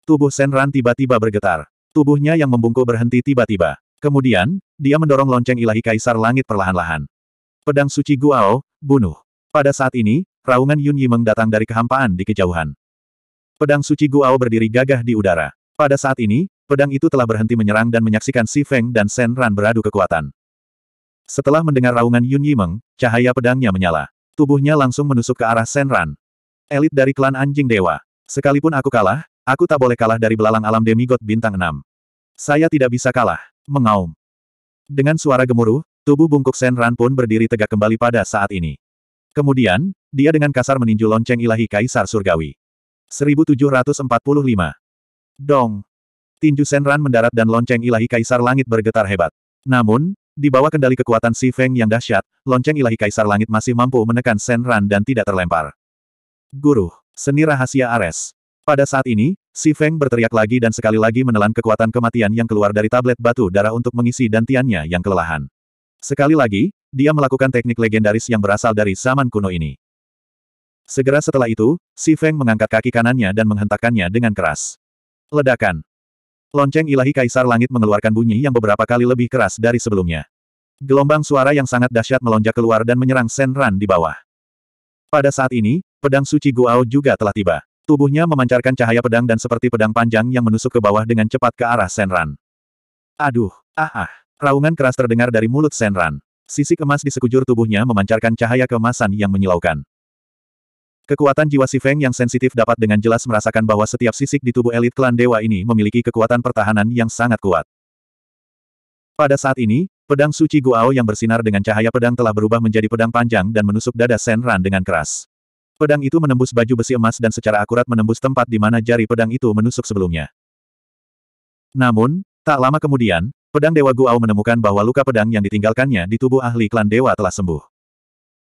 Tubuh Senran tiba-tiba bergetar. Tubuhnya yang membungkuk berhenti tiba-tiba. Kemudian, dia mendorong lonceng ilahi Kaisar Langit perlahan-lahan. Pedang suci Guao, bunuh. Pada saat ini, raungan Yun Yimeng datang dari kehampaan di kejauhan. Pedang suci Guao berdiri gagah di udara. Pada saat ini, pedang itu telah berhenti menyerang dan menyaksikan Si Feng dan Senran beradu kekuatan. Setelah mendengar raungan Yun Yimeng, cahaya pedangnya menyala. Tubuhnya langsung menusuk ke arah Senran. Elit dari klan anjing dewa. Sekalipun aku kalah, aku tak boleh kalah dari belalang alam demigod bintang 6. Saya tidak bisa kalah. Mengaum. Dengan suara gemuruh, tubuh bungkuk Senran pun berdiri tegak kembali pada saat ini. Kemudian, dia dengan kasar meninju lonceng ilahi Kaisar Surgawi. 1745. Dong. Tinju Senran mendarat dan lonceng ilahi Kaisar Langit bergetar hebat. Namun, di bawah kendali kekuatan Si Feng yang dahsyat, lonceng ilahi Kaisar Langit masih mampu menekan Senran dan tidak terlempar. Guru. Seni rahasia Ares. Pada saat ini, Si Feng berteriak lagi dan sekali lagi menelan kekuatan kematian yang keluar dari tablet batu darah untuk mengisi dantiannya yang kelelahan. Sekali lagi, dia melakukan teknik legendaris yang berasal dari zaman kuno ini. Segera setelah itu, Si Feng mengangkat kaki kanannya dan menghentakkannya dengan keras. Ledakan. Lonceng ilahi Kaisar Langit mengeluarkan bunyi yang beberapa kali lebih keras dari sebelumnya. Gelombang suara yang sangat dahsyat melonjak keluar dan menyerang Sen Ran di bawah. Pada saat ini, Pedang suci Guao juga telah tiba. Tubuhnya memancarkan cahaya pedang dan seperti pedang panjang yang menusuk ke bawah dengan cepat ke arah Senran. Aduh, ah ah. Raungan keras terdengar dari mulut Senran. Sisik emas di sekujur tubuhnya memancarkan cahaya keemasan yang menyilaukan. Kekuatan jiwa Si Feng yang sensitif dapat dengan jelas merasakan bahwa setiap sisik di tubuh elit klan dewa ini memiliki kekuatan pertahanan yang sangat kuat. Pada saat ini, pedang suci Guao yang bersinar dengan cahaya pedang telah berubah menjadi pedang panjang dan menusuk dada Senran dengan keras. Pedang itu menembus baju besi emas dan secara akurat menembus tempat di mana jari pedang itu menusuk sebelumnya. Namun, tak lama kemudian, pedang Dewa Guao menemukan bahwa luka pedang yang ditinggalkannya di tubuh ahli klan Dewa telah sembuh.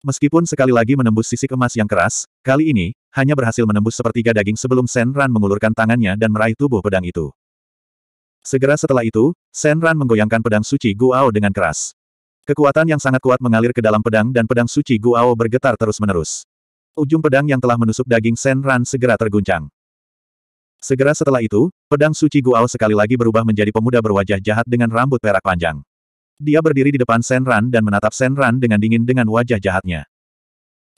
Meskipun sekali lagi menembus sisi emas yang keras, kali ini, hanya berhasil menembus sepertiga daging sebelum Sen Ran mengulurkan tangannya dan meraih tubuh pedang itu. Segera setelah itu, Sen Ran menggoyangkan pedang suci Guao dengan keras. Kekuatan yang sangat kuat mengalir ke dalam pedang dan pedang suci Guao bergetar terus-menerus. Ujung pedang yang telah menusuk daging Senran segera terguncang. Segera setelah itu, pedang suci Guao sekali lagi berubah menjadi pemuda berwajah jahat dengan rambut perak panjang. Dia berdiri di depan Senran dan menatap Senran dengan dingin dengan wajah jahatnya.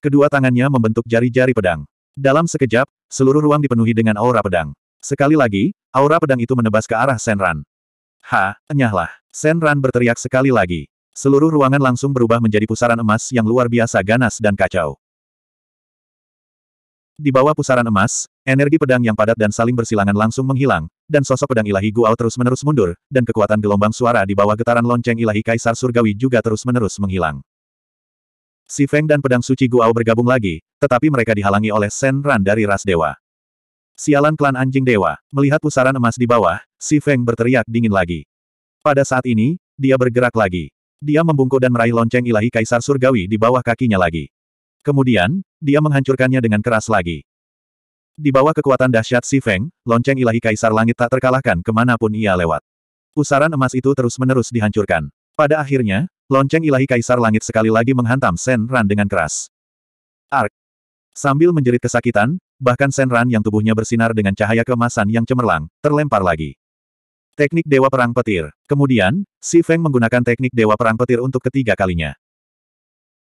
Kedua tangannya membentuk jari-jari pedang. Dalam sekejap, seluruh ruang dipenuhi dengan aura pedang. Sekali lagi, aura pedang itu menebas ke arah Senran. Ran. Ha, enyahlah. Senran berteriak sekali lagi. Seluruh ruangan langsung berubah menjadi pusaran emas yang luar biasa ganas dan kacau. Di bawah pusaran emas, energi pedang yang padat dan saling bersilangan langsung menghilang, dan sosok pedang ilahi Guao terus-menerus mundur, dan kekuatan gelombang suara di bawah getaran lonceng ilahi Kaisar Surgawi juga terus-menerus menghilang. Si Feng dan pedang suci Guao bergabung lagi, tetapi mereka dihalangi oleh Shen Ran dari ras dewa. Sialan klan anjing dewa, melihat pusaran emas di bawah, Si Feng berteriak dingin lagi. Pada saat ini, dia bergerak lagi. Dia membungkuk dan meraih lonceng ilahi kaisar surgawi di bawah kakinya lagi. Kemudian, dia menghancurkannya dengan keras lagi. Di bawah kekuatan dahsyat Si Feng, lonceng ilahi Kaisar Langit tak terkalahkan kemanapun ia lewat. Pusaran emas itu terus-menerus dihancurkan. Pada akhirnya, lonceng ilahi Kaisar Langit sekali lagi menghantam Sen Ran dengan keras. Ark! Sambil menjerit kesakitan, bahkan Sen Ran yang tubuhnya bersinar dengan cahaya kemasan yang cemerlang, terlempar lagi. Teknik Dewa Perang Petir. Kemudian, Si Feng menggunakan teknik Dewa Perang Petir untuk ketiga kalinya.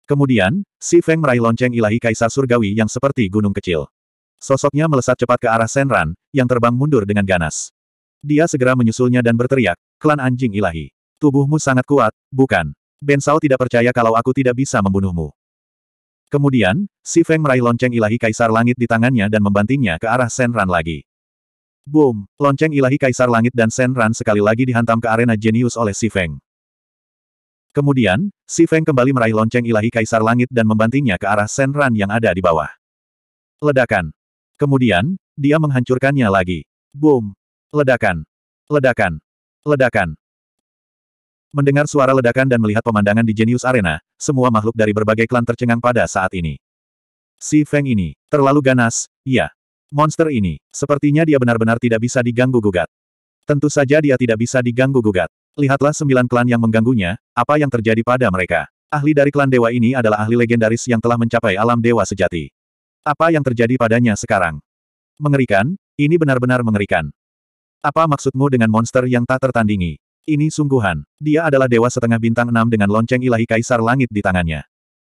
Kemudian, si Feng meraih lonceng ilahi kaisar surgawi yang seperti gunung kecil. Sosoknya melesat cepat ke arah Senran, yang terbang mundur dengan ganas. Dia segera menyusulnya dan berteriak, klan anjing ilahi. Tubuhmu sangat kuat, bukan? Ben Sao tidak percaya kalau aku tidak bisa membunuhmu. Kemudian, si Feng meraih lonceng ilahi kaisar langit di tangannya dan membantingnya ke arah Senran lagi. Boom! Lonceng ilahi kaisar langit dan Senran sekali lagi dihantam ke arena jenius oleh si Feng. Kemudian, Si Feng kembali meraih lonceng ilahi Kaisar Langit dan membantingnya ke arah Senran yang ada di bawah. Ledakan. Kemudian, dia menghancurkannya lagi. Boom. Ledakan. Ledakan. Ledakan. Mendengar suara ledakan dan melihat pemandangan di Genius Arena, semua makhluk dari berbagai klan tercengang pada saat ini. Si Feng ini, terlalu ganas, ya. Monster ini, sepertinya dia benar-benar tidak bisa diganggu-gugat. Tentu saja dia tidak bisa diganggu-gugat. Lihatlah sembilan klan yang mengganggunya, apa yang terjadi pada mereka. Ahli dari klan dewa ini adalah ahli legendaris yang telah mencapai alam dewa sejati. Apa yang terjadi padanya sekarang? Mengerikan, ini benar-benar mengerikan. Apa maksudmu dengan monster yang tak tertandingi? Ini sungguhan. Dia adalah dewa setengah bintang enam dengan lonceng ilahi kaisar langit di tangannya.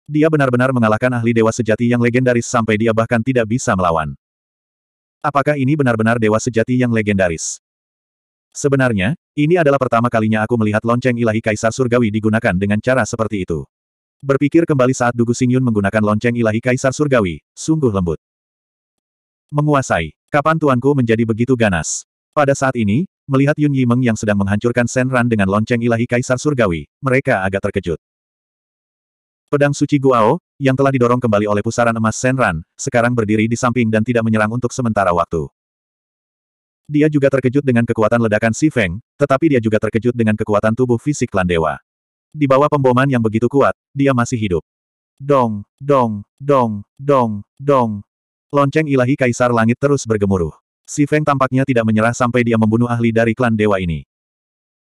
Dia benar-benar mengalahkan ahli dewa sejati yang legendaris sampai dia bahkan tidak bisa melawan. Apakah ini benar-benar dewa sejati yang legendaris? Sebenarnya, ini adalah pertama kalinya aku melihat lonceng ilahi kaisar surgawi digunakan dengan cara seperti itu. Berpikir kembali saat Dugu Singyun menggunakan lonceng ilahi kaisar surgawi, sungguh lembut. Menguasai, kapan tuanku menjadi begitu ganas? Pada saat ini, melihat Yun Yimeng yang sedang menghancurkan Senran dengan lonceng ilahi kaisar surgawi, mereka agak terkejut. Pedang suci Guao, yang telah didorong kembali oleh pusaran emas Senran, sekarang berdiri di samping dan tidak menyerang untuk sementara waktu. Dia juga terkejut dengan kekuatan ledakan Si Feng, tetapi dia juga terkejut dengan kekuatan tubuh fisik klan dewa. Di bawah pemboman yang begitu kuat, dia masih hidup. Dong, dong, dong, dong, dong. Lonceng ilahi kaisar langit terus bergemuruh. Si Feng tampaknya tidak menyerah sampai dia membunuh ahli dari klan dewa ini.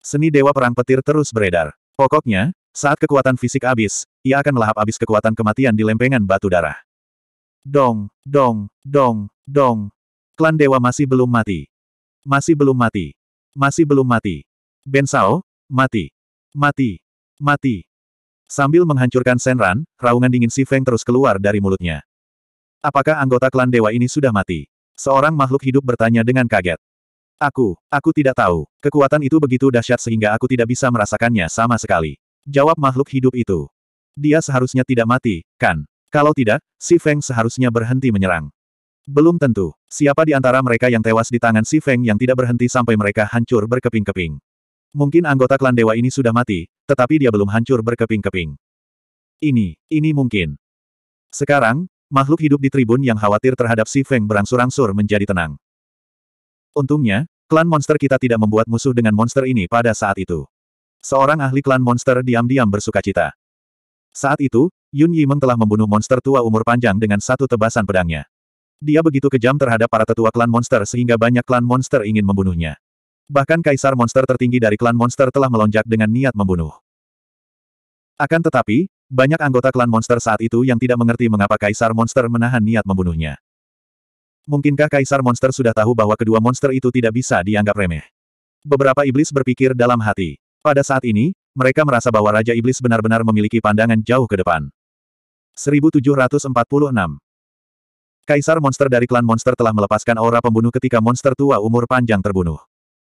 Seni dewa perang petir terus beredar. Pokoknya, saat kekuatan fisik habis, ia akan melahap habis kekuatan kematian di lempengan batu darah. Dong, dong, dong, dong. Klan dewa masih belum mati. Masih belum mati. Masih belum mati. Ben Sao, mati. Mati. Mati. Sambil menghancurkan Senran, raungan dingin Si Feng terus keluar dari mulutnya. Apakah anggota klan dewa ini sudah mati? Seorang makhluk hidup bertanya dengan kaget. Aku, aku tidak tahu. Kekuatan itu begitu dahsyat sehingga aku tidak bisa merasakannya sama sekali. Jawab makhluk hidup itu. Dia seharusnya tidak mati, kan? Kalau tidak, Si Feng seharusnya berhenti menyerang. Belum tentu. Siapa di antara mereka yang tewas di tangan Si Feng yang tidak berhenti sampai mereka hancur berkeping-keping. Mungkin anggota klan dewa ini sudah mati, tetapi dia belum hancur berkeping-keping. Ini, ini mungkin. Sekarang, makhluk hidup di tribun yang khawatir terhadap Si Feng berangsur-angsur menjadi tenang. Untungnya, klan monster kita tidak membuat musuh dengan monster ini pada saat itu. Seorang ahli klan monster diam-diam bersukacita. Saat itu, Yun Yimeng telah membunuh monster tua umur panjang dengan satu tebasan pedangnya. Dia begitu kejam terhadap para tetua klan monster sehingga banyak klan monster ingin membunuhnya. Bahkan kaisar monster tertinggi dari klan monster telah melonjak dengan niat membunuh. Akan tetapi, banyak anggota klan monster saat itu yang tidak mengerti mengapa kaisar monster menahan niat membunuhnya. Mungkinkah kaisar monster sudah tahu bahwa kedua monster itu tidak bisa dianggap remeh? Beberapa iblis berpikir dalam hati. Pada saat ini, mereka merasa bahwa Raja Iblis benar-benar memiliki pandangan jauh ke depan. 1746 Kaisar monster dari klan monster telah melepaskan aura pembunuh ketika monster tua umur panjang terbunuh.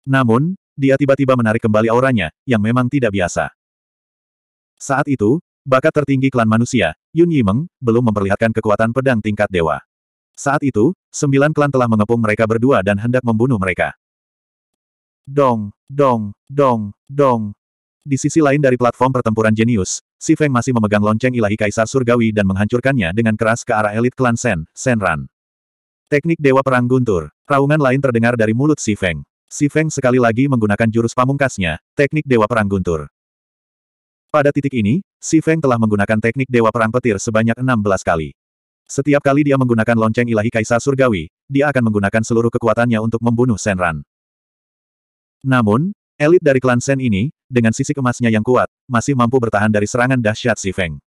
Namun, dia tiba-tiba menarik kembali auranya, yang memang tidak biasa. Saat itu, bakat tertinggi klan manusia, Yun Yimeng, belum memperlihatkan kekuatan pedang tingkat dewa. Saat itu, sembilan klan telah mengepung mereka berdua dan hendak membunuh mereka. Dong, dong, dong, dong. Di sisi lain dari platform pertempuran jenius, Si Feng masih memegang lonceng ilahi Kaisar Surgawi dan menghancurkannya dengan keras ke arah elit klan Sen, Senran. Teknik Dewa Perang Guntur. Raungan lain terdengar dari mulut Si Feng. Si Feng sekali lagi menggunakan jurus pamungkasnya, teknik Dewa Perang Guntur. Pada titik ini, Si Feng telah menggunakan teknik Dewa Perang Petir sebanyak 16 kali. Setiap kali dia menggunakan lonceng ilahi Kaisar Surgawi, dia akan menggunakan seluruh kekuatannya untuk membunuh Senran. Namun, elit dari klan Sen ini, dengan sisi kemasnya yang kuat, masih mampu bertahan dari serangan dahsyat Si Feng.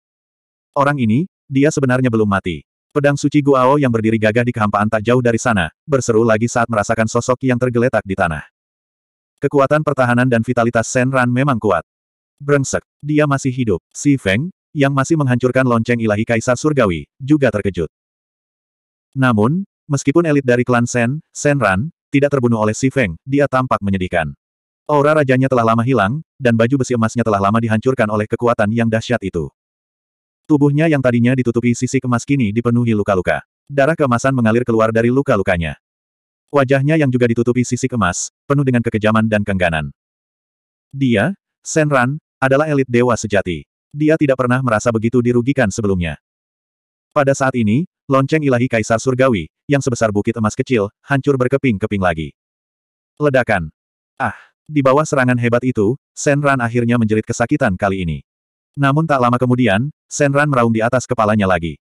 Orang ini, dia sebenarnya belum mati. Pedang suci Guao yang berdiri gagah di kehampaan tak jauh dari sana, berseru lagi saat merasakan sosok yang tergeletak di tanah. Kekuatan pertahanan dan vitalitas Shen Ran memang kuat. Brengsek, dia masih hidup. Si Feng, yang masih menghancurkan lonceng ilahi Kaisar Surgawi, juga terkejut. Namun, meskipun elit dari klan Shen, Shen Ran, tidak terbunuh oleh Si Feng, dia tampak menyedihkan. Aura rajanya telah lama hilang, dan baju besi emasnya telah lama dihancurkan oleh kekuatan yang dahsyat itu. Tubuhnya yang tadinya ditutupi sisi kemas kini dipenuhi luka-luka. Darah keemasan mengalir keluar dari luka-lukanya. Wajahnya yang juga ditutupi sisi kemas, penuh dengan kekejaman dan kengganan. Dia, Senran, adalah elit dewa sejati. Dia tidak pernah merasa begitu dirugikan sebelumnya. Pada saat ini, lonceng ilahi Kaisar Surgawi, yang sebesar bukit emas kecil, hancur berkeping-keping lagi. Ledakan. Ah! Di bawah serangan hebat itu, Senran akhirnya menjerit kesakitan kali ini. Namun tak lama kemudian, Senran meraung di atas kepalanya lagi.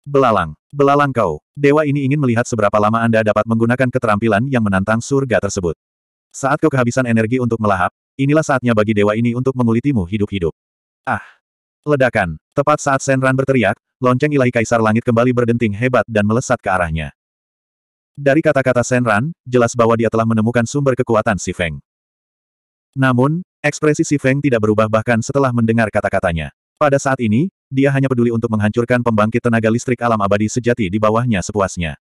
Belalang, belalang kau, dewa ini ingin melihat seberapa lama Anda dapat menggunakan keterampilan yang menantang surga tersebut. Saat kau kehabisan energi untuk melahap, inilah saatnya bagi dewa ini untuk mengulitimu hidup-hidup. Ah! Ledakan, tepat saat Senran berteriak, lonceng ilahi kaisar langit kembali berdenting hebat dan melesat ke arahnya. Dari kata-kata Senran, jelas bahwa dia telah menemukan sumber kekuatan si Feng. Namun, ekspresi Si Feng tidak berubah bahkan setelah mendengar kata-katanya. Pada saat ini, dia hanya peduli untuk menghancurkan pembangkit tenaga listrik alam abadi sejati di bawahnya sepuasnya.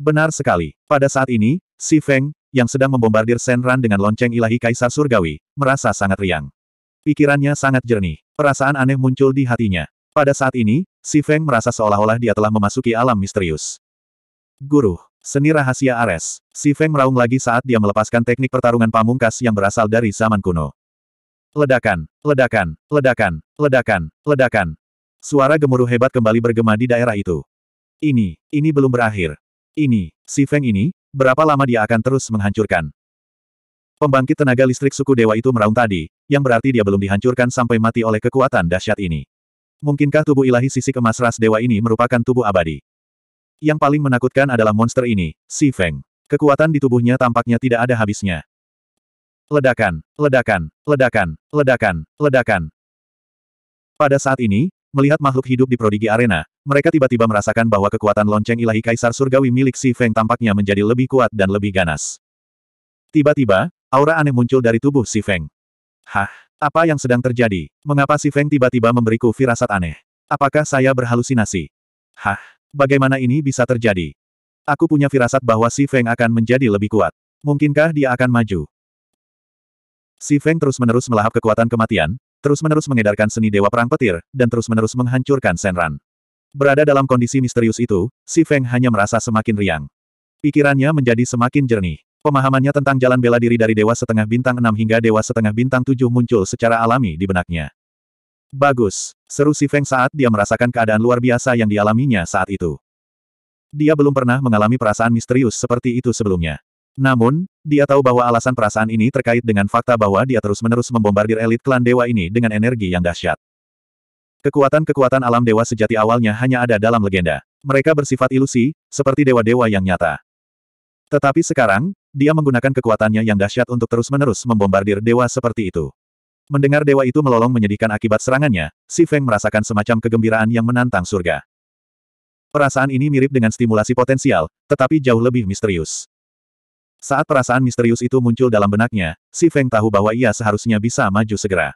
Benar sekali. Pada saat ini, Si Feng, yang sedang membombardir Senran dengan lonceng ilahi Kaisar Surgawi, merasa sangat riang. Pikirannya sangat jernih. Perasaan aneh muncul di hatinya. Pada saat ini, Si Feng merasa seolah-olah dia telah memasuki alam misterius. Guru, Seni rahasia Ares. Si Feng meraung lagi saat dia melepaskan teknik pertarungan pamungkas yang berasal dari zaman kuno. Ledakan, ledakan, ledakan, ledakan, ledakan. Suara gemuruh hebat kembali bergema di daerah itu. Ini, ini belum berakhir. Ini, si Feng ini, berapa lama dia akan terus menghancurkan? Pembangkit tenaga listrik suku dewa itu meraung tadi, yang berarti dia belum dihancurkan sampai mati oleh kekuatan dahsyat ini. Mungkinkah tubuh ilahi sisi kemas ras dewa ini merupakan tubuh abadi? Yang paling menakutkan adalah monster ini, Si Feng. Kekuatan di tubuhnya tampaknya tidak ada habisnya. Ledakan, ledakan, ledakan, ledakan, ledakan. Pada saat ini, melihat makhluk hidup di Prodigi Arena, mereka tiba-tiba merasakan bahwa kekuatan lonceng ilahi Kaisar Surgawi milik Si Feng tampaknya menjadi lebih kuat dan lebih ganas. Tiba-tiba, aura aneh muncul dari tubuh Si Feng. Hah, apa yang sedang terjadi? Mengapa Si Feng tiba-tiba memberiku firasat aneh? Apakah saya berhalusinasi? Hah, Bagaimana ini bisa terjadi? Aku punya firasat bahwa Si Feng akan menjadi lebih kuat. Mungkinkah dia akan maju? Si Feng terus-menerus melahap kekuatan kematian, terus-menerus mengedarkan seni Dewa Perang Petir, dan terus-menerus menghancurkan Senran. Berada dalam kondisi misterius itu, Si Feng hanya merasa semakin riang. Pikirannya menjadi semakin jernih. Pemahamannya tentang jalan bela diri dari Dewa Setengah Bintang 6 hingga Dewa Setengah Bintang 7 muncul secara alami di benaknya. Bagus, seru si Feng saat dia merasakan keadaan luar biasa yang dialaminya saat itu. Dia belum pernah mengalami perasaan misterius seperti itu sebelumnya. Namun, dia tahu bahwa alasan perasaan ini terkait dengan fakta bahwa dia terus-menerus membombardir elit klan dewa ini dengan energi yang dahsyat. Kekuatan-kekuatan alam dewa sejati awalnya hanya ada dalam legenda. Mereka bersifat ilusi, seperti dewa-dewa yang nyata. Tetapi sekarang, dia menggunakan kekuatannya yang dahsyat untuk terus-menerus membombardir dewa seperti itu. Mendengar dewa itu melolong menyedihkan akibat serangannya, Si Feng merasakan semacam kegembiraan yang menantang surga. Perasaan ini mirip dengan stimulasi potensial, tetapi jauh lebih misterius. Saat perasaan misterius itu muncul dalam benaknya, Si Feng tahu bahwa ia seharusnya bisa maju segera.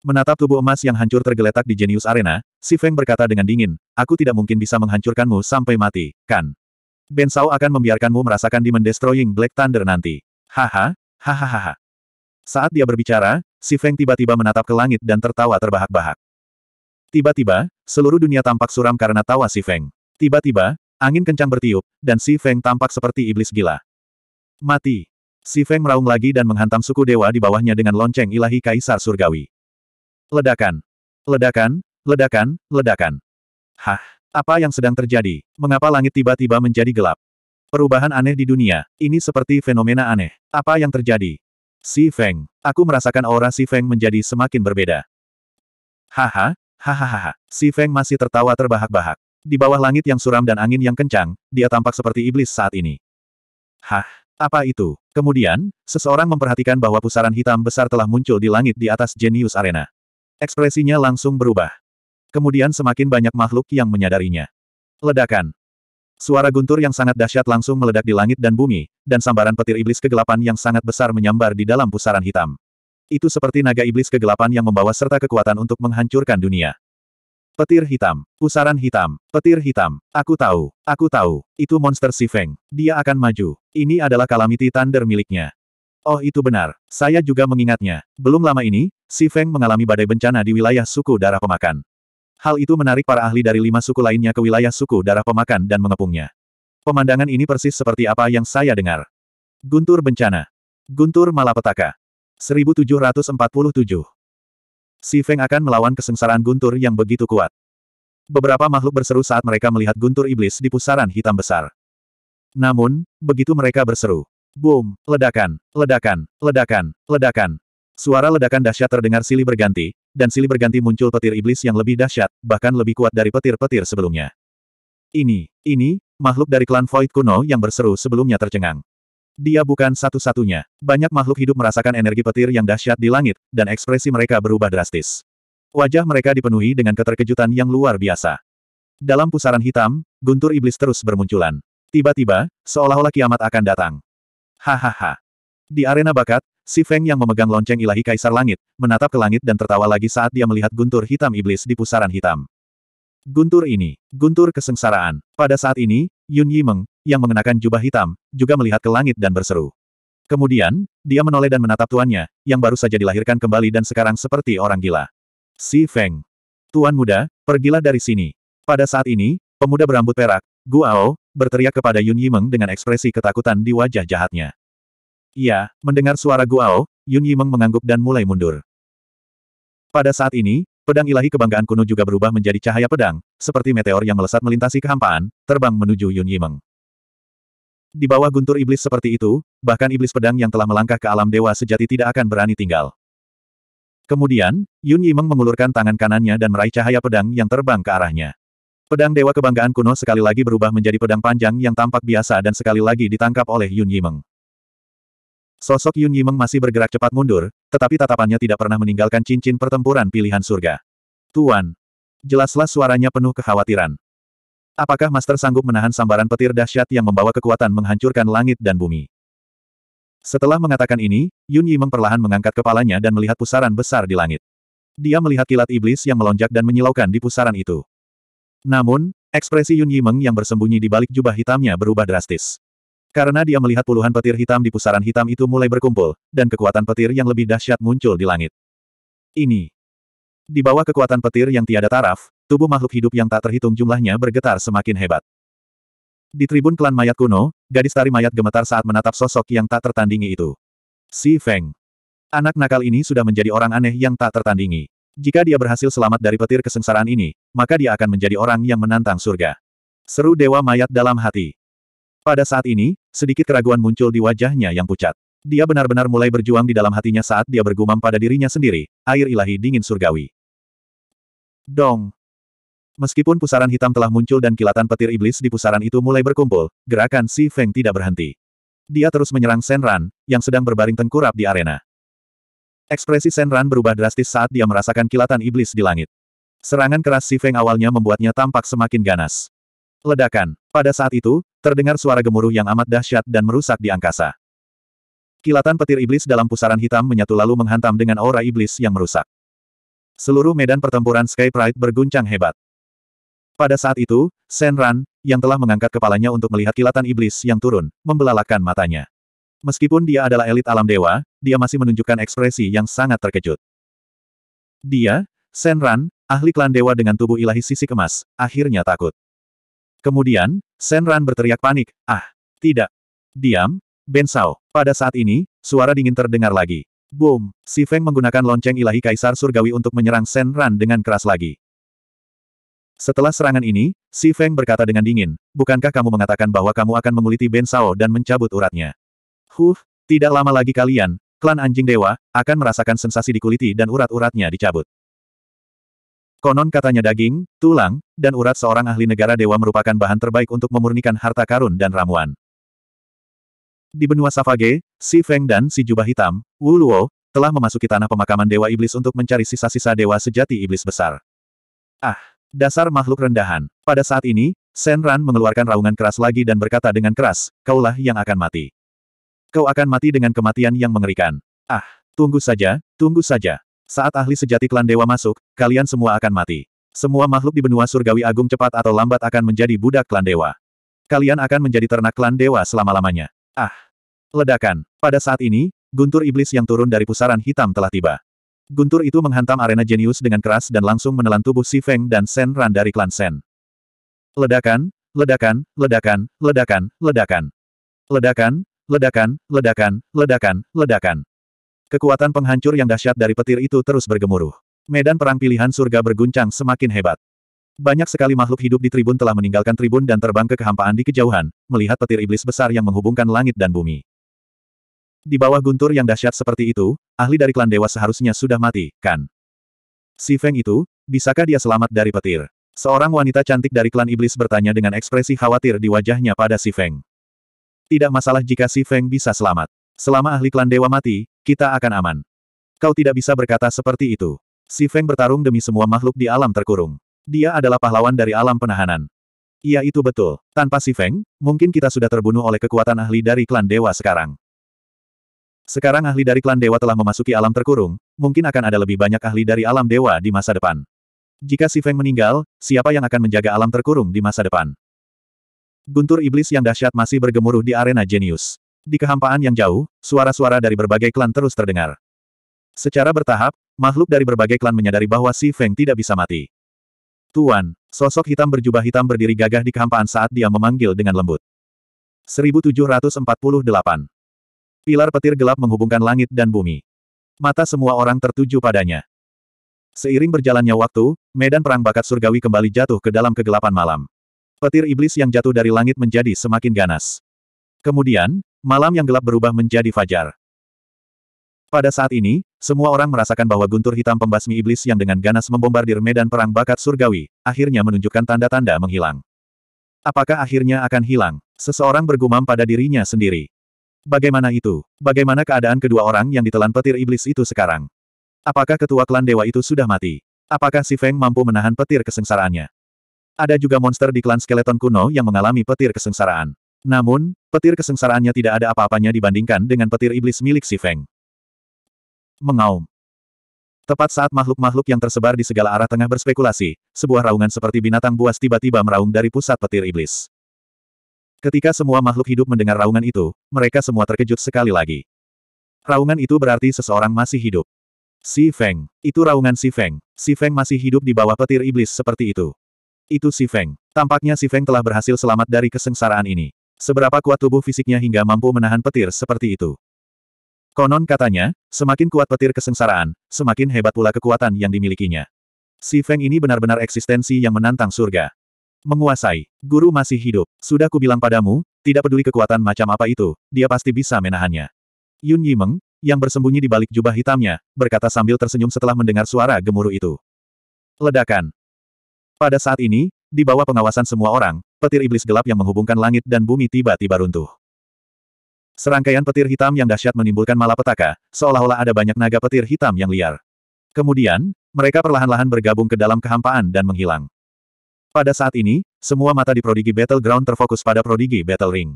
Menatap tubuh emas yang hancur tergeletak di Genius Arena, Si Feng berkata dengan dingin, aku tidak mungkin bisa menghancurkanmu sampai mati, kan? Ben Sao akan membiarkanmu merasakan Demon Destroying Black Thunder nanti. Haha, hahaha. Saat dia berbicara, Si Feng tiba-tiba menatap ke langit dan tertawa terbahak-bahak. Tiba-tiba, seluruh dunia tampak suram karena tawa Si Feng. Tiba-tiba, angin kencang bertiup, dan Si Feng tampak seperti iblis gila. Mati. Si Feng meraung lagi dan menghantam suku dewa di bawahnya dengan lonceng ilahi Kaisar Surgawi. Ledakan. Ledakan, ledakan, ledakan. Hah, apa yang sedang terjadi? Mengapa langit tiba-tiba menjadi gelap? Perubahan aneh di dunia, ini seperti fenomena aneh. Apa yang terjadi? Si Feng. Aku merasakan aura Si Feng menjadi semakin berbeda. Haha, hahaha. Si Feng masih tertawa terbahak-bahak. Di bawah langit yang suram dan angin yang kencang, dia tampak seperti iblis saat ini. Hah, apa itu? Kemudian, seseorang memperhatikan bahwa pusaran hitam besar telah muncul di langit di atas Genius Arena. Ekspresinya langsung berubah. Kemudian semakin banyak makhluk yang menyadarinya. Ledakan. Suara guntur yang sangat dahsyat langsung meledak di langit dan bumi, dan sambaran petir iblis kegelapan yang sangat besar menyambar di dalam pusaran hitam. Itu seperti naga iblis kegelapan yang membawa serta kekuatan untuk menghancurkan dunia. Petir hitam, pusaran hitam, petir hitam, aku tahu, aku tahu, itu monster si Feng, dia akan maju, ini adalah calamity thunder miliknya. Oh itu benar, saya juga mengingatnya, belum lama ini, si Feng mengalami badai bencana di wilayah suku darah pemakan. Hal itu menarik para ahli dari lima suku lainnya ke wilayah suku darah pemakan dan mengepungnya. Pemandangan ini persis seperti apa yang saya dengar. Guntur bencana. Guntur malapetaka. 1747. Si Feng akan melawan kesengsaraan guntur yang begitu kuat. Beberapa makhluk berseru saat mereka melihat guntur iblis di pusaran hitam besar. Namun, begitu mereka berseru, boom, ledakan, ledakan, ledakan, ledakan, Suara ledakan dahsyat terdengar silih berganti, dan silih berganti muncul petir iblis yang lebih dahsyat, bahkan lebih kuat dari petir-petir sebelumnya. Ini, ini, makhluk dari klan Void kuno yang berseru sebelumnya tercengang. Dia bukan satu-satunya. Banyak makhluk hidup merasakan energi petir yang dahsyat di langit, dan ekspresi mereka berubah drastis. Wajah mereka dipenuhi dengan keterkejutan yang luar biasa. Dalam pusaran hitam, guntur iblis terus bermunculan. Tiba-tiba, seolah-olah kiamat akan datang. Hahaha. Di arena bakat, Si Feng yang memegang lonceng ilahi Kaisar Langit, menatap ke langit dan tertawa lagi saat dia melihat guntur hitam iblis di pusaran hitam. Guntur ini, guntur kesengsaraan. Pada saat ini, Yun Yimeng, yang mengenakan jubah hitam, juga melihat ke langit dan berseru. Kemudian, dia menoleh dan menatap tuannya, yang baru saja dilahirkan kembali dan sekarang seperti orang gila. Si Feng. Tuan muda, pergilah dari sini. Pada saat ini, pemuda berambut perak, Guao, berteriak kepada Yun Yimeng dengan ekspresi ketakutan di wajah jahatnya. Iya, mendengar suara Guao, Yun Yimeng mengangguk dan mulai mundur. Pada saat ini, pedang ilahi kebanggaan kuno juga berubah menjadi cahaya pedang, seperti meteor yang melesat melintasi kehampaan, terbang menuju Yun Yimeng. Di bawah guntur iblis seperti itu, bahkan iblis pedang yang telah melangkah ke alam dewa sejati tidak akan berani tinggal. Kemudian, Yun Yimeng mengulurkan tangan kanannya dan meraih cahaya pedang yang terbang ke arahnya. Pedang dewa kebanggaan kuno sekali lagi berubah menjadi pedang panjang yang tampak biasa dan sekali lagi ditangkap oleh Yun Yimeng. Sosok Yun Yimeng masih bergerak cepat mundur, tetapi tatapannya tidak pernah meninggalkan cincin pertempuran pilihan surga. Tuan! Jelaslah suaranya penuh kekhawatiran. Apakah Master sanggup menahan sambaran petir dahsyat yang membawa kekuatan menghancurkan langit dan bumi? Setelah mengatakan ini, Yun Yimeng perlahan mengangkat kepalanya dan melihat pusaran besar di langit. Dia melihat kilat iblis yang melonjak dan menyilaukan di pusaran itu. Namun, ekspresi Yun Yimeng yang bersembunyi di balik jubah hitamnya berubah drastis. Karena dia melihat puluhan petir hitam di pusaran hitam itu mulai berkumpul, dan kekuatan petir yang lebih dahsyat muncul di langit. Ini. Di bawah kekuatan petir yang tiada taraf, tubuh makhluk hidup yang tak terhitung jumlahnya bergetar semakin hebat. Di tribun klan mayat kuno, gadis tari mayat gemetar saat menatap sosok yang tak tertandingi itu. Si Feng. Anak nakal ini sudah menjadi orang aneh yang tak tertandingi. Jika dia berhasil selamat dari petir kesengsaraan ini, maka dia akan menjadi orang yang menantang surga. Seru Dewa Mayat dalam hati. Pada saat ini, sedikit keraguan muncul di wajahnya yang pucat. Dia benar-benar mulai berjuang di dalam hatinya saat dia bergumam pada dirinya sendiri, air ilahi dingin surgawi. Dong! Meskipun pusaran hitam telah muncul dan kilatan petir iblis di pusaran itu mulai berkumpul, gerakan Si Feng tidak berhenti. Dia terus menyerang Senran, yang sedang berbaring tengkurap di arena. Ekspresi Senran berubah drastis saat dia merasakan kilatan iblis di langit. Serangan keras Si Feng awalnya membuatnya tampak semakin ganas. Ledakan. Pada saat itu, terdengar suara gemuruh yang amat dahsyat dan merusak di angkasa. Kilatan petir iblis dalam pusaran hitam menyatu lalu menghantam dengan aura iblis yang merusak. Seluruh medan pertempuran Sky Pride berguncang hebat. Pada saat itu, Senran, yang telah mengangkat kepalanya untuk melihat kilatan iblis yang turun, membelalakan matanya. Meskipun dia adalah elit alam dewa, dia masih menunjukkan ekspresi yang sangat terkejut. Dia, Senran, ahli klan dewa dengan tubuh ilahi sisi kemas, akhirnya takut. Kemudian, Senran berteriak panik, ah, tidak. Diam, Sao. Pada saat ini, suara dingin terdengar lagi. Boom! Si Feng menggunakan lonceng ilahi Kaisar Surgawi untuk menyerang Senran dengan keras lagi. Setelah serangan ini, Si Feng berkata dengan dingin, Bukankah kamu mengatakan bahwa kamu akan menguliti Ben Sao dan mencabut uratnya? Huh, tidak lama lagi kalian, klan anjing dewa, akan merasakan sensasi dikuliti dan urat-uratnya dicabut. Konon katanya daging, tulang, dan urat seorang ahli negara dewa merupakan bahan terbaik untuk memurnikan harta karun dan ramuan. Di benua Safage, Si Feng dan Si Jubah Hitam, Wu Luo, telah memasuki tanah pemakaman Dewa Iblis untuk mencari sisa-sisa Dewa Sejati Iblis Besar. Ah, dasar makhluk rendahan. Pada saat ini, Shen Ran mengeluarkan raungan keras lagi dan berkata dengan keras, kaulah yang akan mati. Kau akan mati dengan kematian yang mengerikan. Ah, tunggu saja, tunggu saja. Saat ahli sejati klan dewa masuk, kalian semua akan mati. Semua makhluk di benua surgawi agung cepat atau lambat akan menjadi budak klan dewa. Kalian akan menjadi ternak klan dewa selama-lamanya. Ah! Ledakan. Pada saat ini, guntur iblis yang turun dari pusaran hitam telah tiba. Guntur itu menghantam arena jenius dengan keras dan langsung menelan tubuh Si Feng dan Sen Ran dari klan Sen. Ledakan, ledakan, ledakan, ledakan, ledakan. Ledakan, ledakan, ledakan, ledakan, ledakan. Kekuatan penghancur yang dahsyat dari petir itu terus bergemuruh. Medan perang pilihan surga berguncang semakin hebat. Banyak sekali makhluk hidup di tribun telah meninggalkan tribun dan terbang ke kehampaan di kejauhan, melihat petir iblis besar yang menghubungkan langit dan bumi. Di bawah guntur yang dahsyat seperti itu, ahli dari klan dewa seharusnya sudah mati, kan? Si Feng itu, bisakah dia selamat dari petir? Seorang wanita cantik dari klan iblis bertanya dengan ekspresi khawatir di wajahnya pada Si Feng. Tidak masalah jika Si Feng bisa selamat. Selama ahli klan dewa mati, kita akan aman. Kau tidak bisa berkata seperti itu. Si Feng bertarung demi semua makhluk di alam terkurung. Dia adalah pahlawan dari alam penahanan. Iya itu betul. Tanpa si Feng, mungkin kita sudah terbunuh oleh kekuatan ahli dari klan dewa sekarang. Sekarang ahli dari klan dewa telah memasuki alam terkurung, mungkin akan ada lebih banyak ahli dari alam dewa di masa depan. Jika si Feng meninggal, siapa yang akan menjaga alam terkurung di masa depan? Guntur iblis yang dahsyat masih bergemuruh di arena jenius. Di kehampaan yang jauh, suara-suara dari berbagai klan terus terdengar. Secara bertahap, makhluk dari berbagai klan menyadari bahwa Si Feng tidak bisa mati. Tuan, sosok hitam berjubah hitam berdiri gagah di kehampaan saat dia memanggil dengan lembut. 1748 Pilar petir gelap menghubungkan langit dan bumi. Mata semua orang tertuju padanya. Seiring berjalannya waktu, medan perang bakat surgawi kembali jatuh ke dalam kegelapan malam. Petir iblis yang jatuh dari langit menjadi semakin ganas. Kemudian, Malam yang gelap berubah menjadi fajar. Pada saat ini, semua orang merasakan bahwa guntur hitam pembasmi iblis yang dengan ganas membombardir medan perang bakat surgawi, akhirnya menunjukkan tanda-tanda menghilang. Apakah akhirnya akan hilang? Seseorang bergumam pada dirinya sendiri. Bagaimana itu? Bagaimana keadaan kedua orang yang ditelan petir iblis itu sekarang? Apakah ketua klan dewa itu sudah mati? Apakah si Feng mampu menahan petir kesengsaraannya? Ada juga monster di klan skeleton kuno yang mengalami petir kesengsaraan. Namun, petir kesengsaraannya tidak ada apa-apanya dibandingkan dengan petir iblis milik si Feng. Mengaum. Tepat saat makhluk-makhluk yang tersebar di segala arah tengah berspekulasi, sebuah raungan seperti binatang buas tiba-tiba meraung dari pusat petir iblis. Ketika semua makhluk hidup mendengar raungan itu, mereka semua terkejut sekali lagi. Raungan itu berarti seseorang masih hidup. Si Feng. Itu raungan Si Feng. Si Feng masih hidup di bawah petir iblis seperti itu. Itu Si Feng. Tampaknya Si Feng telah berhasil selamat dari kesengsaraan ini. Seberapa kuat tubuh fisiknya hingga mampu menahan petir seperti itu. Konon katanya, semakin kuat petir kesengsaraan, semakin hebat pula kekuatan yang dimilikinya. Si Feng ini benar-benar eksistensi yang menantang surga. Menguasai, guru masih hidup. Sudah kubilang padamu, tidak peduli kekuatan macam apa itu, dia pasti bisa menahannya. Yun Yimeng, yang bersembunyi di balik jubah hitamnya, berkata sambil tersenyum setelah mendengar suara gemuruh itu. Ledakan. Pada saat ini, di bawah pengawasan semua orang, petir iblis gelap yang menghubungkan langit dan bumi tiba-tiba runtuh. Serangkaian petir hitam yang dahsyat menimbulkan malapetaka, seolah-olah ada banyak naga petir hitam yang liar. Kemudian, mereka perlahan-lahan bergabung ke dalam kehampaan dan menghilang. Pada saat ini, semua mata di Prodigy Ground terfokus pada Prodigy Battle Ring.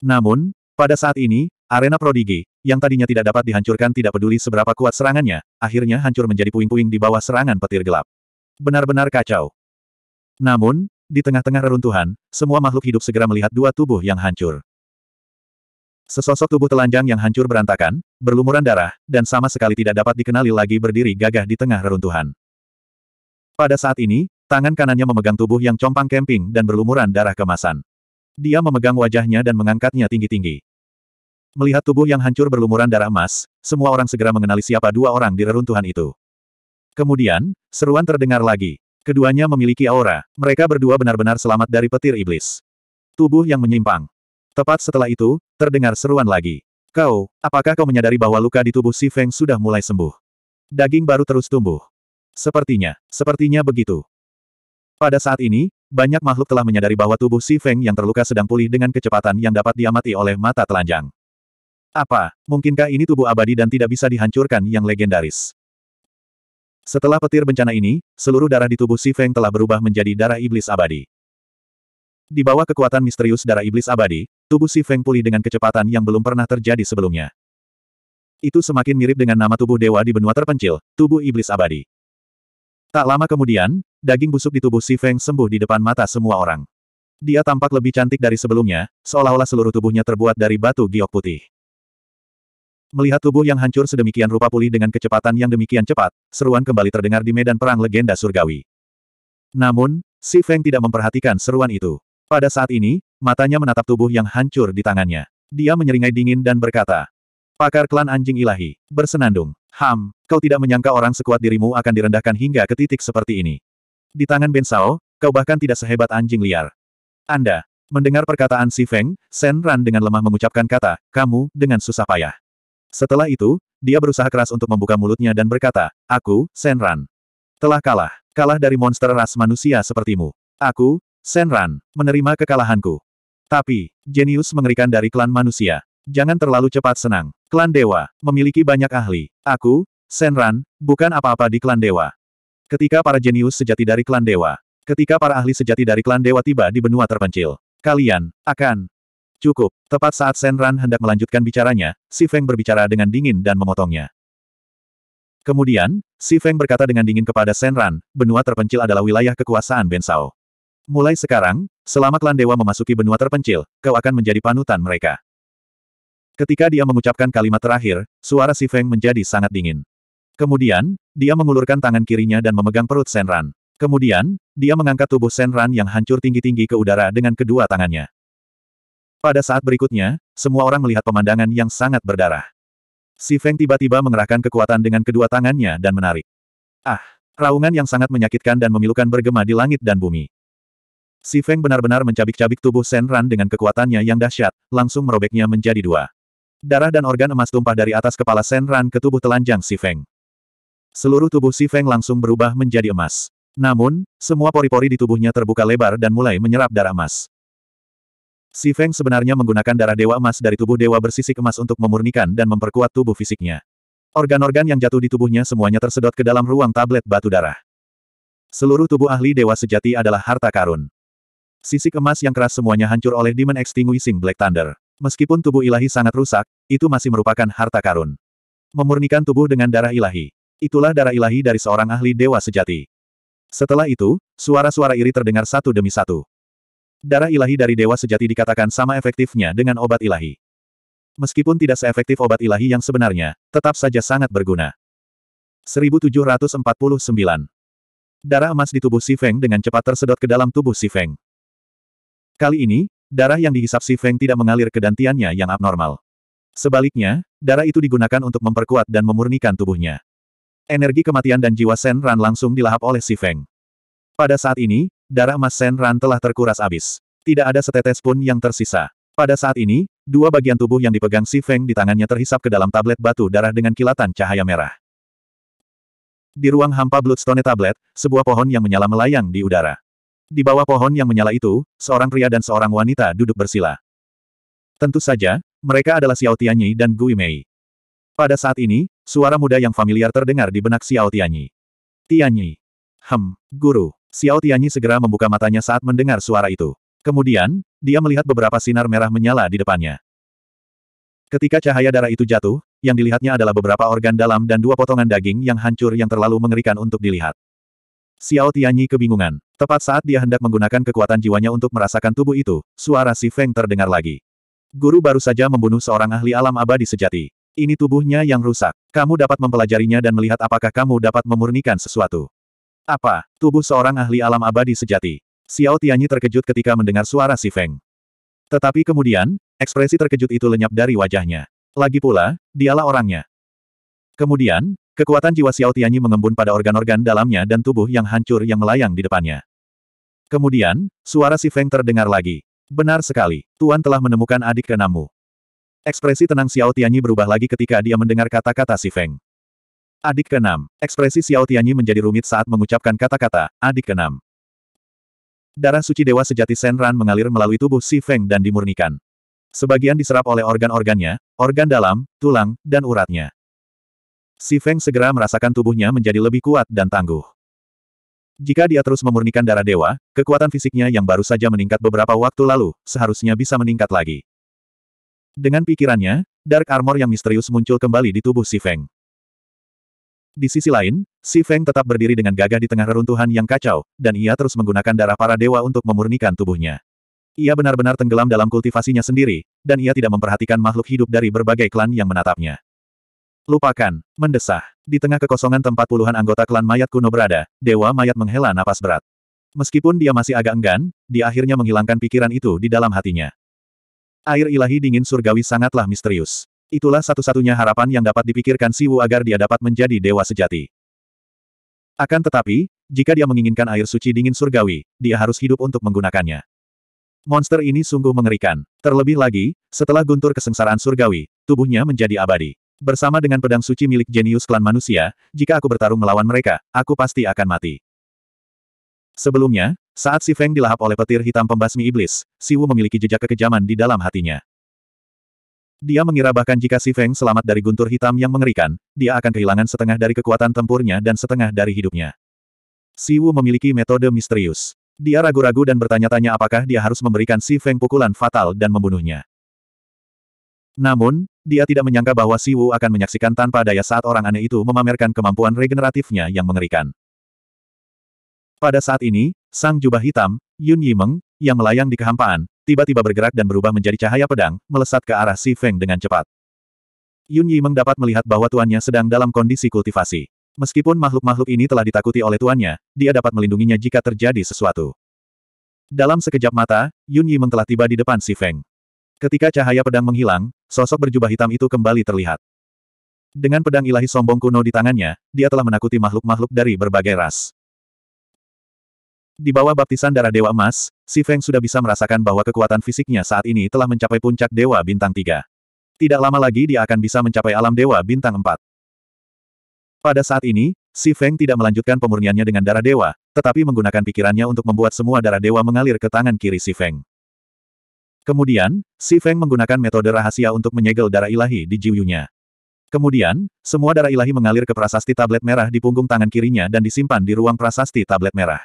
Namun, pada saat ini, arena Prodigy, yang tadinya tidak dapat dihancurkan tidak peduli seberapa kuat serangannya, akhirnya hancur menjadi puing-puing di bawah serangan petir gelap. Benar-benar kacau. Namun, di tengah-tengah reruntuhan, semua makhluk hidup segera melihat dua tubuh yang hancur. Sesosok tubuh telanjang yang hancur berantakan, berlumuran darah, dan sama sekali tidak dapat dikenali lagi berdiri gagah di tengah reruntuhan. Pada saat ini, tangan kanannya memegang tubuh yang compang kemping dan berlumuran darah kemasan. Dia memegang wajahnya dan mengangkatnya tinggi-tinggi. Melihat tubuh yang hancur berlumuran darah emas, semua orang segera mengenali siapa dua orang di reruntuhan itu. Kemudian, seruan terdengar lagi. Keduanya memiliki aura, mereka berdua benar-benar selamat dari petir iblis. Tubuh yang menyimpang. Tepat setelah itu, terdengar seruan lagi. Kau, apakah kau menyadari bahwa luka di tubuh si Feng sudah mulai sembuh? Daging baru terus tumbuh. Sepertinya, sepertinya begitu. Pada saat ini, banyak makhluk telah menyadari bahwa tubuh si Feng yang terluka sedang pulih dengan kecepatan yang dapat diamati oleh mata telanjang. Apa, mungkinkah ini tubuh abadi dan tidak bisa dihancurkan yang legendaris? Setelah petir bencana ini, seluruh darah di tubuh Si Feng telah berubah menjadi darah iblis abadi. Di bawah kekuatan misterius darah iblis abadi, tubuh Si Feng pulih dengan kecepatan yang belum pernah terjadi sebelumnya. Itu semakin mirip dengan nama tubuh dewa di benua terpencil, tubuh iblis abadi. Tak lama kemudian, daging busuk di tubuh Si Feng sembuh di depan mata semua orang. Dia tampak lebih cantik dari sebelumnya, seolah-olah seluruh tubuhnya terbuat dari batu giok putih. Melihat tubuh yang hancur sedemikian rupa pulih dengan kecepatan yang demikian cepat, seruan kembali terdengar di medan perang legenda surgawi. Namun, Si Feng tidak memperhatikan seruan itu. Pada saat ini, matanya menatap tubuh yang hancur di tangannya. Dia menyeringai dingin dan berkata, Pakar klan anjing ilahi, bersenandung. Ham, kau tidak menyangka orang sekuat dirimu akan direndahkan hingga ke titik seperti ini. Di tangan Ben Sao, kau bahkan tidak sehebat anjing liar. Anda, mendengar perkataan Si Feng, Sen Ran dengan lemah mengucapkan kata, kamu, dengan susah payah. Setelah itu, dia berusaha keras untuk membuka mulutnya dan berkata, Aku, Senran. Telah kalah. Kalah dari monster ras manusia sepertimu. Aku, Senran, menerima kekalahanku. Tapi, jenius mengerikan dari klan manusia. Jangan terlalu cepat senang. Klan Dewa, memiliki banyak ahli. Aku, Senran, bukan apa-apa di klan Dewa. Ketika para jenius sejati dari klan Dewa. Ketika para ahli sejati dari klan Dewa tiba di benua terpencil. Kalian, akan, Cukup, tepat saat Senran hendak melanjutkan bicaranya, Si Feng berbicara dengan dingin dan memotongnya. Kemudian, Si Feng berkata dengan dingin kepada Senran, benua terpencil adalah wilayah kekuasaan Ben Mulai sekarang, selama klan dewa memasuki benua terpencil, kau akan menjadi panutan mereka. Ketika dia mengucapkan kalimat terakhir, suara Si Feng menjadi sangat dingin. Kemudian, dia mengulurkan tangan kirinya dan memegang perut Senran. Kemudian, dia mengangkat tubuh Senran yang hancur tinggi-tinggi ke udara dengan kedua tangannya. Pada saat berikutnya, semua orang melihat pemandangan yang sangat berdarah. Si Feng tiba-tiba mengerahkan kekuatan dengan kedua tangannya dan menarik. Ah! Raungan yang sangat menyakitkan dan memilukan bergema di langit dan bumi. Si Feng benar-benar mencabik-cabik tubuh Shen Ran dengan kekuatannya yang dahsyat, langsung merobeknya menjadi dua. Darah dan organ emas tumpah dari atas kepala Shen Ran ke tubuh telanjang Si Feng. Seluruh tubuh Si Feng langsung berubah menjadi emas. Namun, semua pori-pori di tubuhnya terbuka lebar dan mulai menyerap darah emas. Si Feng sebenarnya menggunakan darah dewa emas dari tubuh dewa bersisik emas untuk memurnikan dan memperkuat tubuh fisiknya. Organ-organ yang jatuh di tubuhnya semuanya tersedot ke dalam ruang tablet batu darah. Seluruh tubuh ahli dewa sejati adalah harta karun. Sisik emas yang keras semuanya hancur oleh Demon Extinguishing Black Thunder. Meskipun tubuh ilahi sangat rusak, itu masih merupakan harta karun. Memurnikan tubuh dengan darah ilahi. Itulah darah ilahi dari seorang ahli dewa sejati. Setelah itu, suara-suara iri terdengar satu demi satu. Darah ilahi dari dewa sejati dikatakan sama efektifnya dengan obat ilahi. Meskipun tidak seefektif obat ilahi yang sebenarnya, tetap saja sangat berguna. 1749. Darah emas di tubuh Si Feng dengan cepat tersedot ke dalam tubuh Si Feng. Kali ini, darah yang dihisap Si Feng tidak mengalir ke dantiannya yang abnormal. Sebaliknya, darah itu digunakan untuk memperkuat dan memurnikan tubuhnya. Energi kematian dan jiwa Sen Ran langsung dilahap oleh Si Feng. Pada saat ini, darah emas Sen Ran telah terkuras abis. Tidak ada setetes pun yang tersisa. Pada saat ini, dua bagian tubuh yang dipegang Si Feng di tangannya terhisap ke dalam tablet batu darah dengan kilatan cahaya merah. Di ruang hampa Bloodstone Tablet, sebuah pohon yang menyala melayang di udara. Di bawah pohon yang menyala itu, seorang pria dan seorang wanita duduk bersila. Tentu saja, mereka adalah Xiao Tianyi dan Gui Mei. Pada saat ini, suara muda yang familiar terdengar di benak Xiao Tianyi. Tianyi. Hem, guru. Xiao Tianyi segera membuka matanya saat mendengar suara itu. Kemudian, dia melihat beberapa sinar merah menyala di depannya. Ketika cahaya darah itu jatuh, yang dilihatnya adalah beberapa organ dalam dan dua potongan daging yang hancur yang terlalu mengerikan untuk dilihat. Xiao Tianyi kebingungan. Tepat saat dia hendak menggunakan kekuatan jiwanya untuk merasakan tubuh itu, suara Si Feng terdengar lagi. Guru baru saja membunuh seorang ahli alam abadi sejati. Ini tubuhnya yang rusak. Kamu dapat mempelajarinya dan melihat apakah kamu dapat memurnikan sesuatu. Apa, tubuh seorang ahli alam abadi sejati? Xiao Tianyi terkejut ketika mendengar suara si Feng. Tetapi kemudian, ekspresi terkejut itu lenyap dari wajahnya. Lagi pula, dialah orangnya. Kemudian, kekuatan jiwa Xiao Tianyi mengembun pada organ-organ dalamnya dan tubuh yang hancur yang melayang di depannya. Kemudian, suara si Feng terdengar lagi. Benar sekali, Tuan telah menemukan adik kenamu. Ekspresi tenang Xiao Tianyi berubah lagi ketika dia mendengar kata-kata si Feng. Adik keenam. Ekspresi Xiao Tianyi menjadi rumit saat mengucapkan kata-kata, adik keenam. Darah suci dewa sejati Senran mengalir melalui tubuh Si Feng dan dimurnikan. Sebagian diserap oleh organ-organnya, organ dalam, tulang, dan uratnya. Si Feng segera merasakan tubuhnya menjadi lebih kuat dan tangguh. Jika dia terus memurnikan darah dewa, kekuatan fisiknya yang baru saja meningkat beberapa waktu lalu, seharusnya bisa meningkat lagi. Dengan pikirannya, Dark Armor yang misterius muncul kembali di tubuh Si Feng. Di sisi lain, Si Feng tetap berdiri dengan gagah di tengah reruntuhan yang kacau, dan ia terus menggunakan darah para dewa untuk memurnikan tubuhnya. Ia benar-benar tenggelam dalam kultivasinya sendiri, dan ia tidak memperhatikan makhluk hidup dari berbagai klan yang menatapnya. Lupakan, mendesah. Di tengah kekosongan tempat puluhan anggota klan mayat kuno berada, dewa mayat menghela napas berat. Meskipun dia masih agak enggan, dia akhirnya menghilangkan pikiran itu di dalam hatinya. Air ilahi dingin surgawi sangatlah misterius. Itulah satu-satunya harapan yang dapat dipikirkan Siwu agar dia dapat menjadi dewa sejati. Akan tetapi, jika dia menginginkan air suci dingin surgawi, dia harus hidup untuk menggunakannya. Monster ini sungguh mengerikan. Terlebih lagi, setelah guntur kesengsaraan surgawi, tubuhnya menjadi abadi. Bersama dengan pedang suci milik jenius klan manusia, jika aku bertarung melawan mereka, aku pasti akan mati. Sebelumnya, saat si Feng dilahap oleh petir hitam pembasmi iblis, Siwu memiliki jejak kekejaman di dalam hatinya. Dia mengira bahkan jika Si Feng selamat dari guntur hitam yang mengerikan, dia akan kehilangan setengah dari kekuatan tempurnya dan setengah dari hidupnya. Si Wu memiliki metode misterius. Dia ragu-ragu dan bertanya-tanya apakah dia harus memberikan Si Feng pukulan fatal dan membunuhnya. Namun, dia tidak menyangka bahwa Si Wu akan menyaksikan tanpa daya saat orang aneh itu memamerkan kemampuan regeneratifnya yang mengerikan. Pada saat ini, sang jubah hitam, Yun Yimeng, yang melayang di kehampaan, tiba-tiba bergerak dan berubah menjadi cahaya pedang, melesat ke arah Si Feng dengan cepat. Yun Yi mendapat melihat bahwa tuannya sedang dalam kondisi kultivasi. Meskipun makhluk-makhluk ini telah ditakuti oleh tuannya, dia dapat melindunginya jika terjadi sesuatu. Dalam sekejap mata, Yun Yi telah tiba di depan Si Feng. Ketika cahaya pedang menghilang, sosok berjubah hitam itu kembali terlihat. Dengan pedang ilahi sombong kuno di tangannya, dia telah menakuti makhluk-makhluk dari berbagai ras. Di bawah baptisan darah Dewa Emas, Si Feng sudah bisa merasakan bahwa kekuatan fisiknya saat ini telah mencapai puncak Dewa Bintang 3. Tidak lama lagi dia akan bisa mencapai alam Dewa Bintang 4. Pada saat ini, Si Feng tidak melanjutkan pemurniannya dengan darah dewa, tetapi menggunakan pikirannya untuk membuat semua darah dewa mengalir ke tangan kiri Si Feng. Kemudian, Si Feng menggunakan metode rahasia untuk menyegel darah ilahi di jiwunya. Kemudian, semua darah ilahi mengalir ke prasasti tablet merah di punggung tangan kirinya dan disimpan di ruang prasasti tablet merah.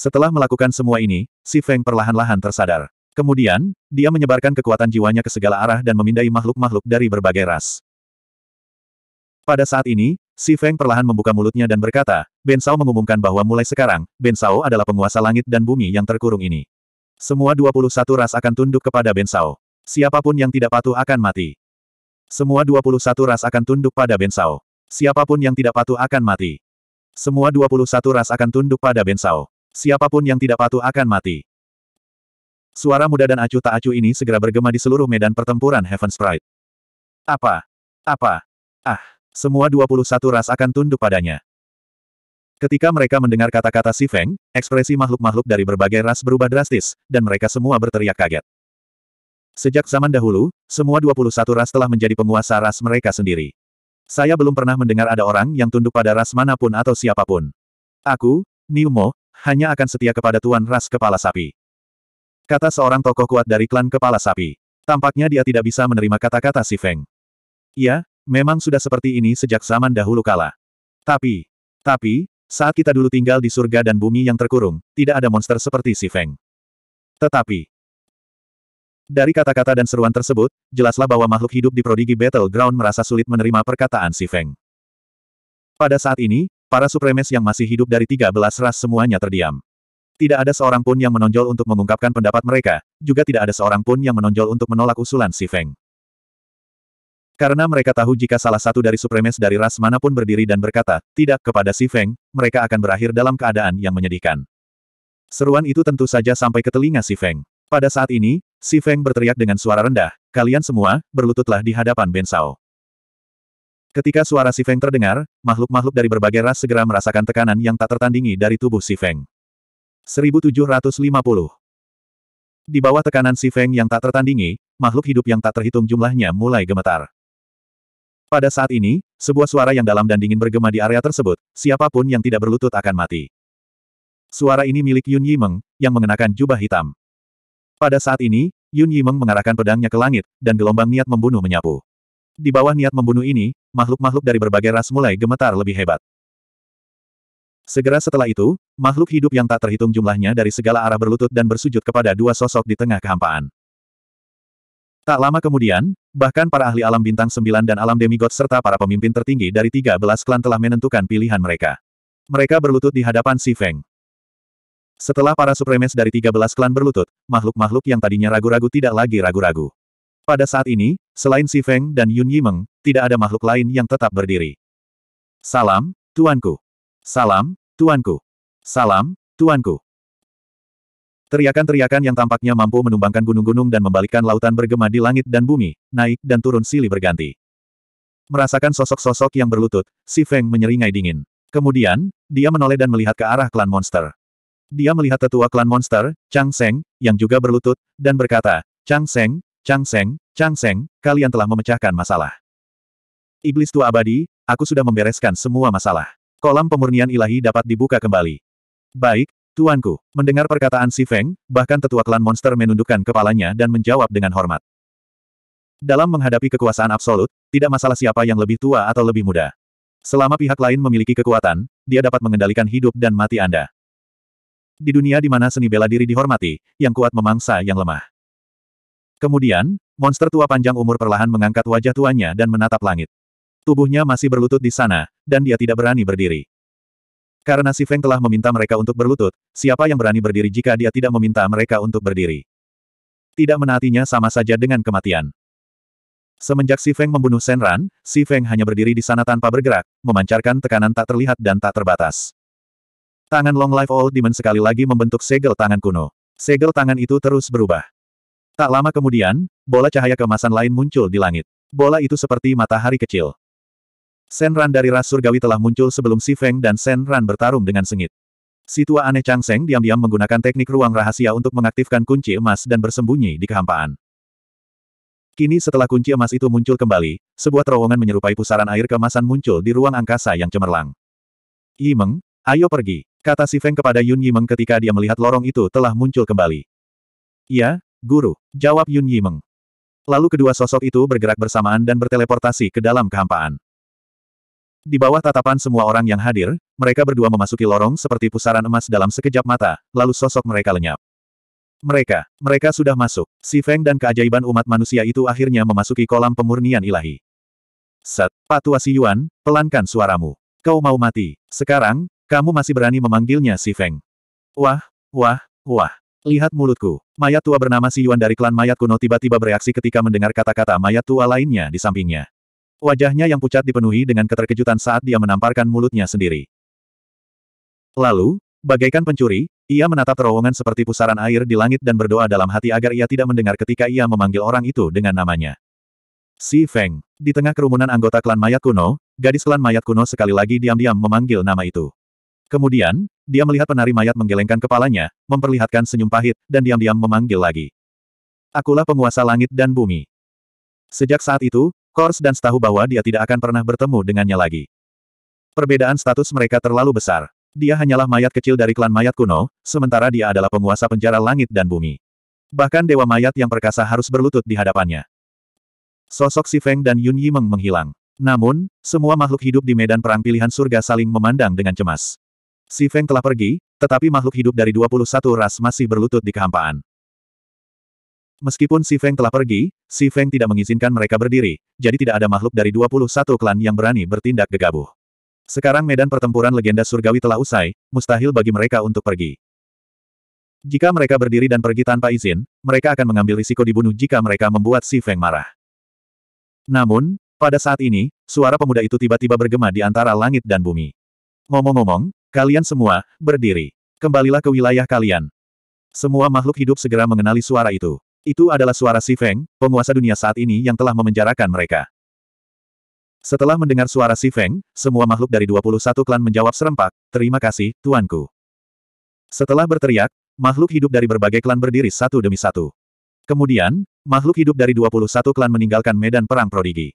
Setelah melakukan semua ini, si Feng perlahan-lahan tersadar. Kemudian, dia menyebarkan kekuatan jiwanya ke segala arah dan memindai makhluk-makhluk dari berbagai ras. Pada saat ini, si Feng perlahan membuka mulutnya dan berkata, "Ben Bensao mengumumkan bahwa mulai sekarang, Ben Bensao adalah penguasa langit dan bumi yang terkurung ini. Semua 21 ras akan tunduk kepada Ben Bensao. Siapapun yang tidak patuh akan mati. Semua 21 ras akan tunduk pada Ben Bensao. Siapapun yang tidak patuh akan mati. Semua 21 ras akan tunduk pada Ben Bensao. Siapapun yang tidak patuh akan mati. Suara muda dan acuh tak acuh ini segera bergema di seluruh medan pertempuran Heaven Sprite. Apa? Apa? Ah, semua 21 ras akan tunduk padanya. Ketika mereka mendengar kata-kata Si Feng, ekspresi makhluk-makhluk dari berbagai ras berubah drastis, dan mereka semua berteriak kaget. Sejak zaman dahulu, semua 21 ras telah menjadi penguasa ras mereka sendiri. Saya belum pernah mendengar ada orang yang tunduk pada ras manapun atau siapapun. Aku, Niumo, hanya akan setia kepada Tuan Ras Kepala Sapi. Kata seorang tokoh kuat dari klan Kepala Sapi. Tampaknya dia tidak bisa menerima kata-kata si Feng. Ya, memang sudah seperti ini sejak zaman dahulu kala. Tapi, tapi, saat kita dulu tinggal di surga dan bumi yang terkurung, tidak ada monster seperti si Feng. Tetapi, dari kata-kata dan seruan tersebut, jelaslah bahwa makhluk hidup di Prodigy Battleground merasa sulit menerima perkataan si Feng. Pada saat ini, Para supremes yang masih hidup dari 13 ras semuanya terdiam. Tidak ada seorang pun yang menonjol untuk mengungkapkan pendapat mereka, juga tidak ada seorang pun yang menonjol untuk menolak usulan Si Feng. Karena mereka tahu jika salah satu dari supremes dari ras manapun berdiri dan berkata, tidak kepada Si Feng, mereka akan berakhir dalam keadaan yang menyedihkan. Seruan itu tentu saja sampai ke telinga Si Feng. Pada saat ini, Si Feng berteriak dengan suara rendah, kalian semua, berlututlah di hadapan Ben Sao." Ketika suara Si Feng terdengar, makhluk-makhluk dari berbagai ras segera merasakan tekanan yang tak tertandingi dari tubuh Si Feng. 1750 Di bawah tekanan Si Feng yang tak tertandingi, makhluk hidup yang tak terhitung jumlahnya mulai gemetar. Pada saat ini, sebuah suara yang dalam dan dingin bergema di area tersebut, siapapun yang tidak berlutut akan mati. Suara ini milik Yun Yimeng, yang mengenakan jubah hitam. Pada saat ini, Yun Yimeng mengarahkan pedangnya ke langit, dan gelombang niat membunuh menyapu. Di bawah niat membunuh ini, makhluk-makhluk dari berbagai ras mulai gemetar lebih hebat. Segera setelah itu, makhluk hidup yang tak terhitung jumlahnya dari segala arah berlutut dan bersujud kepada dua sosok di tengah kehampaan. Tak lama kemudian, bahkan para ahli alam bintang sembilan dan alam demigod serta para pemimpin tertinggi dari tiga belas klan telah menentukan pilihan mereka. Mereka berlutut di hadapan Si Feng. Setelah para supremes dari tiga belas klan berlutut, makhluk-makhluk yang tadinya ragu-ragu tidak lagi ragu-ragu. Pada saat ini, Selain Si Feng dan Yun Yimeng, tidak ada makhluk lain yang tetap berdiri. Salam, tuanku. Salam, tuanku. Salam, tuanku. Teriakan-teriakan yang tampaknya mampu menumbangkan gunung-gunung dan membalikkan lautan bergema di langit dan bumi, naik dan turun silih berganti. Merasakan sosok-sosok yang berlutut, Si Feng menyeringai dingin. Kemudian, dia menoleh dan melihat ke arah klan monster. Dia melihat tetua klan monster, Chang Seng, yang juga berlutut, dan berkata, Chang Seng, Chang Seng, Chang Seng, kalian telah memecahkan masalah. Iblis tua abadi, aku sudah membereskan semua masalah. Kolam pemurnian ilahi dapat dibuka kembali. Baik, tuanku. Mendengar perkataan Si Feng, bahkan tetua klan monster menundukkan kepalanya dan menjawab dengan hormat. Dalam menghadapi kekuasaan absolut, tidak masalah siapa yang lebih tua atau lebih muda. Selama pihak lain memiliki kekuatan, dia dapat mengendalikan hidup dan mati Anda. Di dunia di mana seni bela diri dihormati, yang kuat memangsa yang lemah. Kemudian, monster tua panjang umur perlahan mengangkat wajah tuanya dan menatap langit. Tubuhnya masih berlutut di sana, dan dia tidak berani berdiri. Karena Si Feng telah meminta mereka untuk berlutut, siapa yang berani berdiri jika dia tidak meminta mereka untuk berdiri? Tidak menaatinya sama saja dengan kematian. Semenjak Si Feng membunuh Shen Ran, Si Feng hanya berdiri di sana tanpa bergerak, memancarkan tekanan tak terlihat dan tak terbatas. Tangan Long Life Old Demon sekali lagi membentuk segel tangan kuno. Segel tangan itu terus berubah. Tak lama kemudian, bola cahaya kemasan lain muncul di langit. Bola itu seperti matahari kecil. Senran dari ras surgawi telah muncul sebelum Si Feng dan Senran bertarung dengan sengit. Si tua aneh Seng diam-diam menggunakan teknik ruang rahasia untuk mengaktifkan kunci emas dan bersembunyi di kehampaan. Kini setelah kunci emas itu muncul kembali, sebuah terowongan menyerupai pusaran air kemasan muncul di ruang angkasa yang cemerlang. Yimeng, ayo pergi, kata Si Feng kepada Yun Yimeng ketika dia melihat lorong itu telah muncul kembali. Ya. Guru, jawab Yun Yimeng. Lalu kedua sosok itu bergerak bersamaan dan berteleportasi ke dalam kehampaan. Di bawah tatapan semua orang yang hadir, mereka berdua memasuki lorong seperti pusaran emas dalam sekejap mata, lalu sosok mereka lenyap. Mereka, mereka sudah masuk. Si Feng dan keajaiban umat manusia itu akhirnya memasuki kolam pemurnian ilahi. Set, Patua Si Yuan, pelankan suaramu. Kau mau mati. Sekarang, kamu masih berani memanggilnya Si Feng. Wah, wah, wah. Lihat mulutku. Mayat tua bernama Si Yuan dari klan mayat kuno tiba-tiba bereaksi ketika mendengar kata-kata mayat tua lainnya di sampingnya. Wajahnya yang pucat dipenuhi dengan keterkejutan saat dia menamparkan mulutnya sendiri. Lalu, bagaikan pencuri, ia menatap terowongan seperti pusaran air di langit dan berdoa dalam hati agar ia tidak mendengar ketika ia memanggil orang itu dengan namanya. Si Feng. Di tengah kerumunan anggota klan mayat kuno, gadis klan mayat kuno sekali lagi diam-diam memanggil nama itu. Kemudian, dia melihat penari mayat menggelengkan kepalanya, memperlihatkan senyum pahit, dan diam-diam memanggil lagi. Akulah penguasa langit dan bumi. Sejak saat itu, Kors dan Stahu bahwa dia tidak akan pernah bertemu dengannya lagi. Perbedaan status mereka terlalu besar. Dia hanyalah mayat kecil dari klan mayat kuno, sementara dia adalah penguasa penjara langit dan bumi. Bahkan dewa mayat yang perkasa harus berlutut di hadapannya. Sosok Si Feng dan Yun Yimeng menghilang. Namun, semua makhluk hidup di medan perang pilihan surga saling memandang dengan cemas. Si Feng telah pergi, tetapi makhluk hidup dari 21 ras masih berlutut di kehampaan. Meskipun Si Feng telah pergi, Si Feng tidak mengizinkan mereka berdiri, jadi tidak ada makhluk dari 21 klan yang berani bertindak gegabah. Sekarang medan pertempuran legenda surgawi telah usai, mustahil bagi mereka untuk pergi. Jika mereka berdiri dan pergi tanpa izin, mereka akan mengambil risiko dibunuh jika mereka membuat Si Feng marah. Namun, pada saat ini, suara pemuda itu tiba-tiba bergema di antara langit dan bumi. Ngomong-ngomong, Kalian semua, berdiri. Kembalilah ke wilayah kalian. Semua makhluk hidup segera mengenali suara itu. Itu adalah suara Si Feng, penguasa dunia saat ini yang telah memenjarakan mereka. Setelah mendengar suara Si Feng, semua makhluk dari 21 klan menjawab serempak, terima kasih, tuanku. Setelah berteriak, makhluk hidup dari berbagai klan berdiri satu demi satu. Kemudian, makhluk hidup dari 21 klan meninggalkan medan perang prodigi.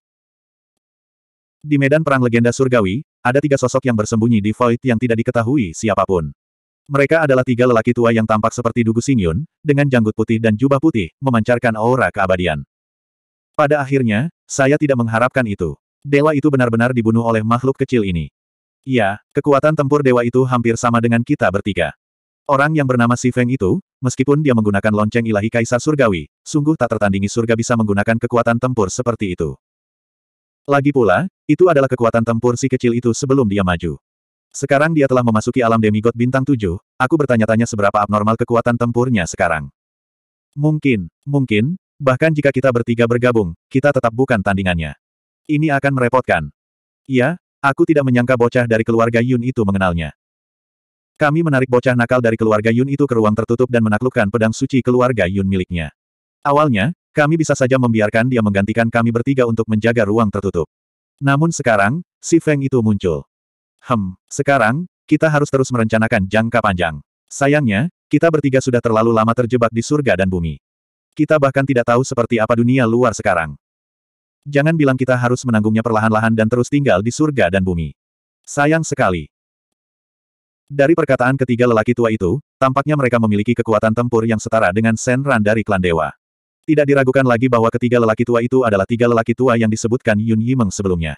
Di medan perang legenda surgawi, ada tiga sosok yang bersembunyi di void yang tidak diketahui siapapun. Mereka adalah tiga lelaki tua yang tampak seperti Dugu sinyun, dengan janggut putih dan jubah putih, memancarkan aura keabadian. Pada akhirnya, saya tidak mengharapkan itu. Dewa itu benar-benar dibunuh oleh makhluk kecil ini. Ya, kekuatan tempur dewa itu hampir sama dengan kita bertiga. Orang yang bernama Si Feng itu, meskipun dia menggunakan lonceng ilahi kaisar surgawi, sungguh tak tertandingi surga bisa menggunakan kekuatan tempur seperti itu. Lagi pula, itu adalah kekuatan tempur si kecil itu sebelum dia maju. Sekarang dia telah memasuki alam demigod bintang tujuh, aku bertanya-tanya seberapa abnormal kekuatan tempurnya sekarang. Mungkin, mungkin, bahkan jika kita bertiga bergabung, kita tetap bukan tandingannya. Ini akan merepotkan. Iya, aku tidak menyangka bocah dari keluarga Yun itu mengenalnya. Kami menarik bocah nakal dari keluarga Yun itu ke ruang tertutup dan menaklukkan pedang suci keluarga Yun miliknya. Awalnya, kami bisa saja membiarkan dia menggantikan kami bertiga untuk menjaga ruang tertutup. Namun sekarang, si Feng itu muncul. Hem, sekarang, kita harus terus merencanakan jangka panjang. Sayangnya, kita bertiga sudah terlalu lama terjebak di surga dan bumi. Kita bahkan tidak tahu seperti apa dunia luar sekarang. Jangan bilang kita harus menanggungnya perlahan-lahan dan terus tinggal di surga dan bumi. Sayang sekali. Dari perkataan ketiga lelaki tua itu, tampaknya mereka memiliki kekuatan tempur yang setara dengan Senran dari klan dewa. Tidak diragukan lagi bahwa ketiga lelaki tua itu adalah tiga lelaki tua yang disebutkan Yun Yimeng sebelumnya.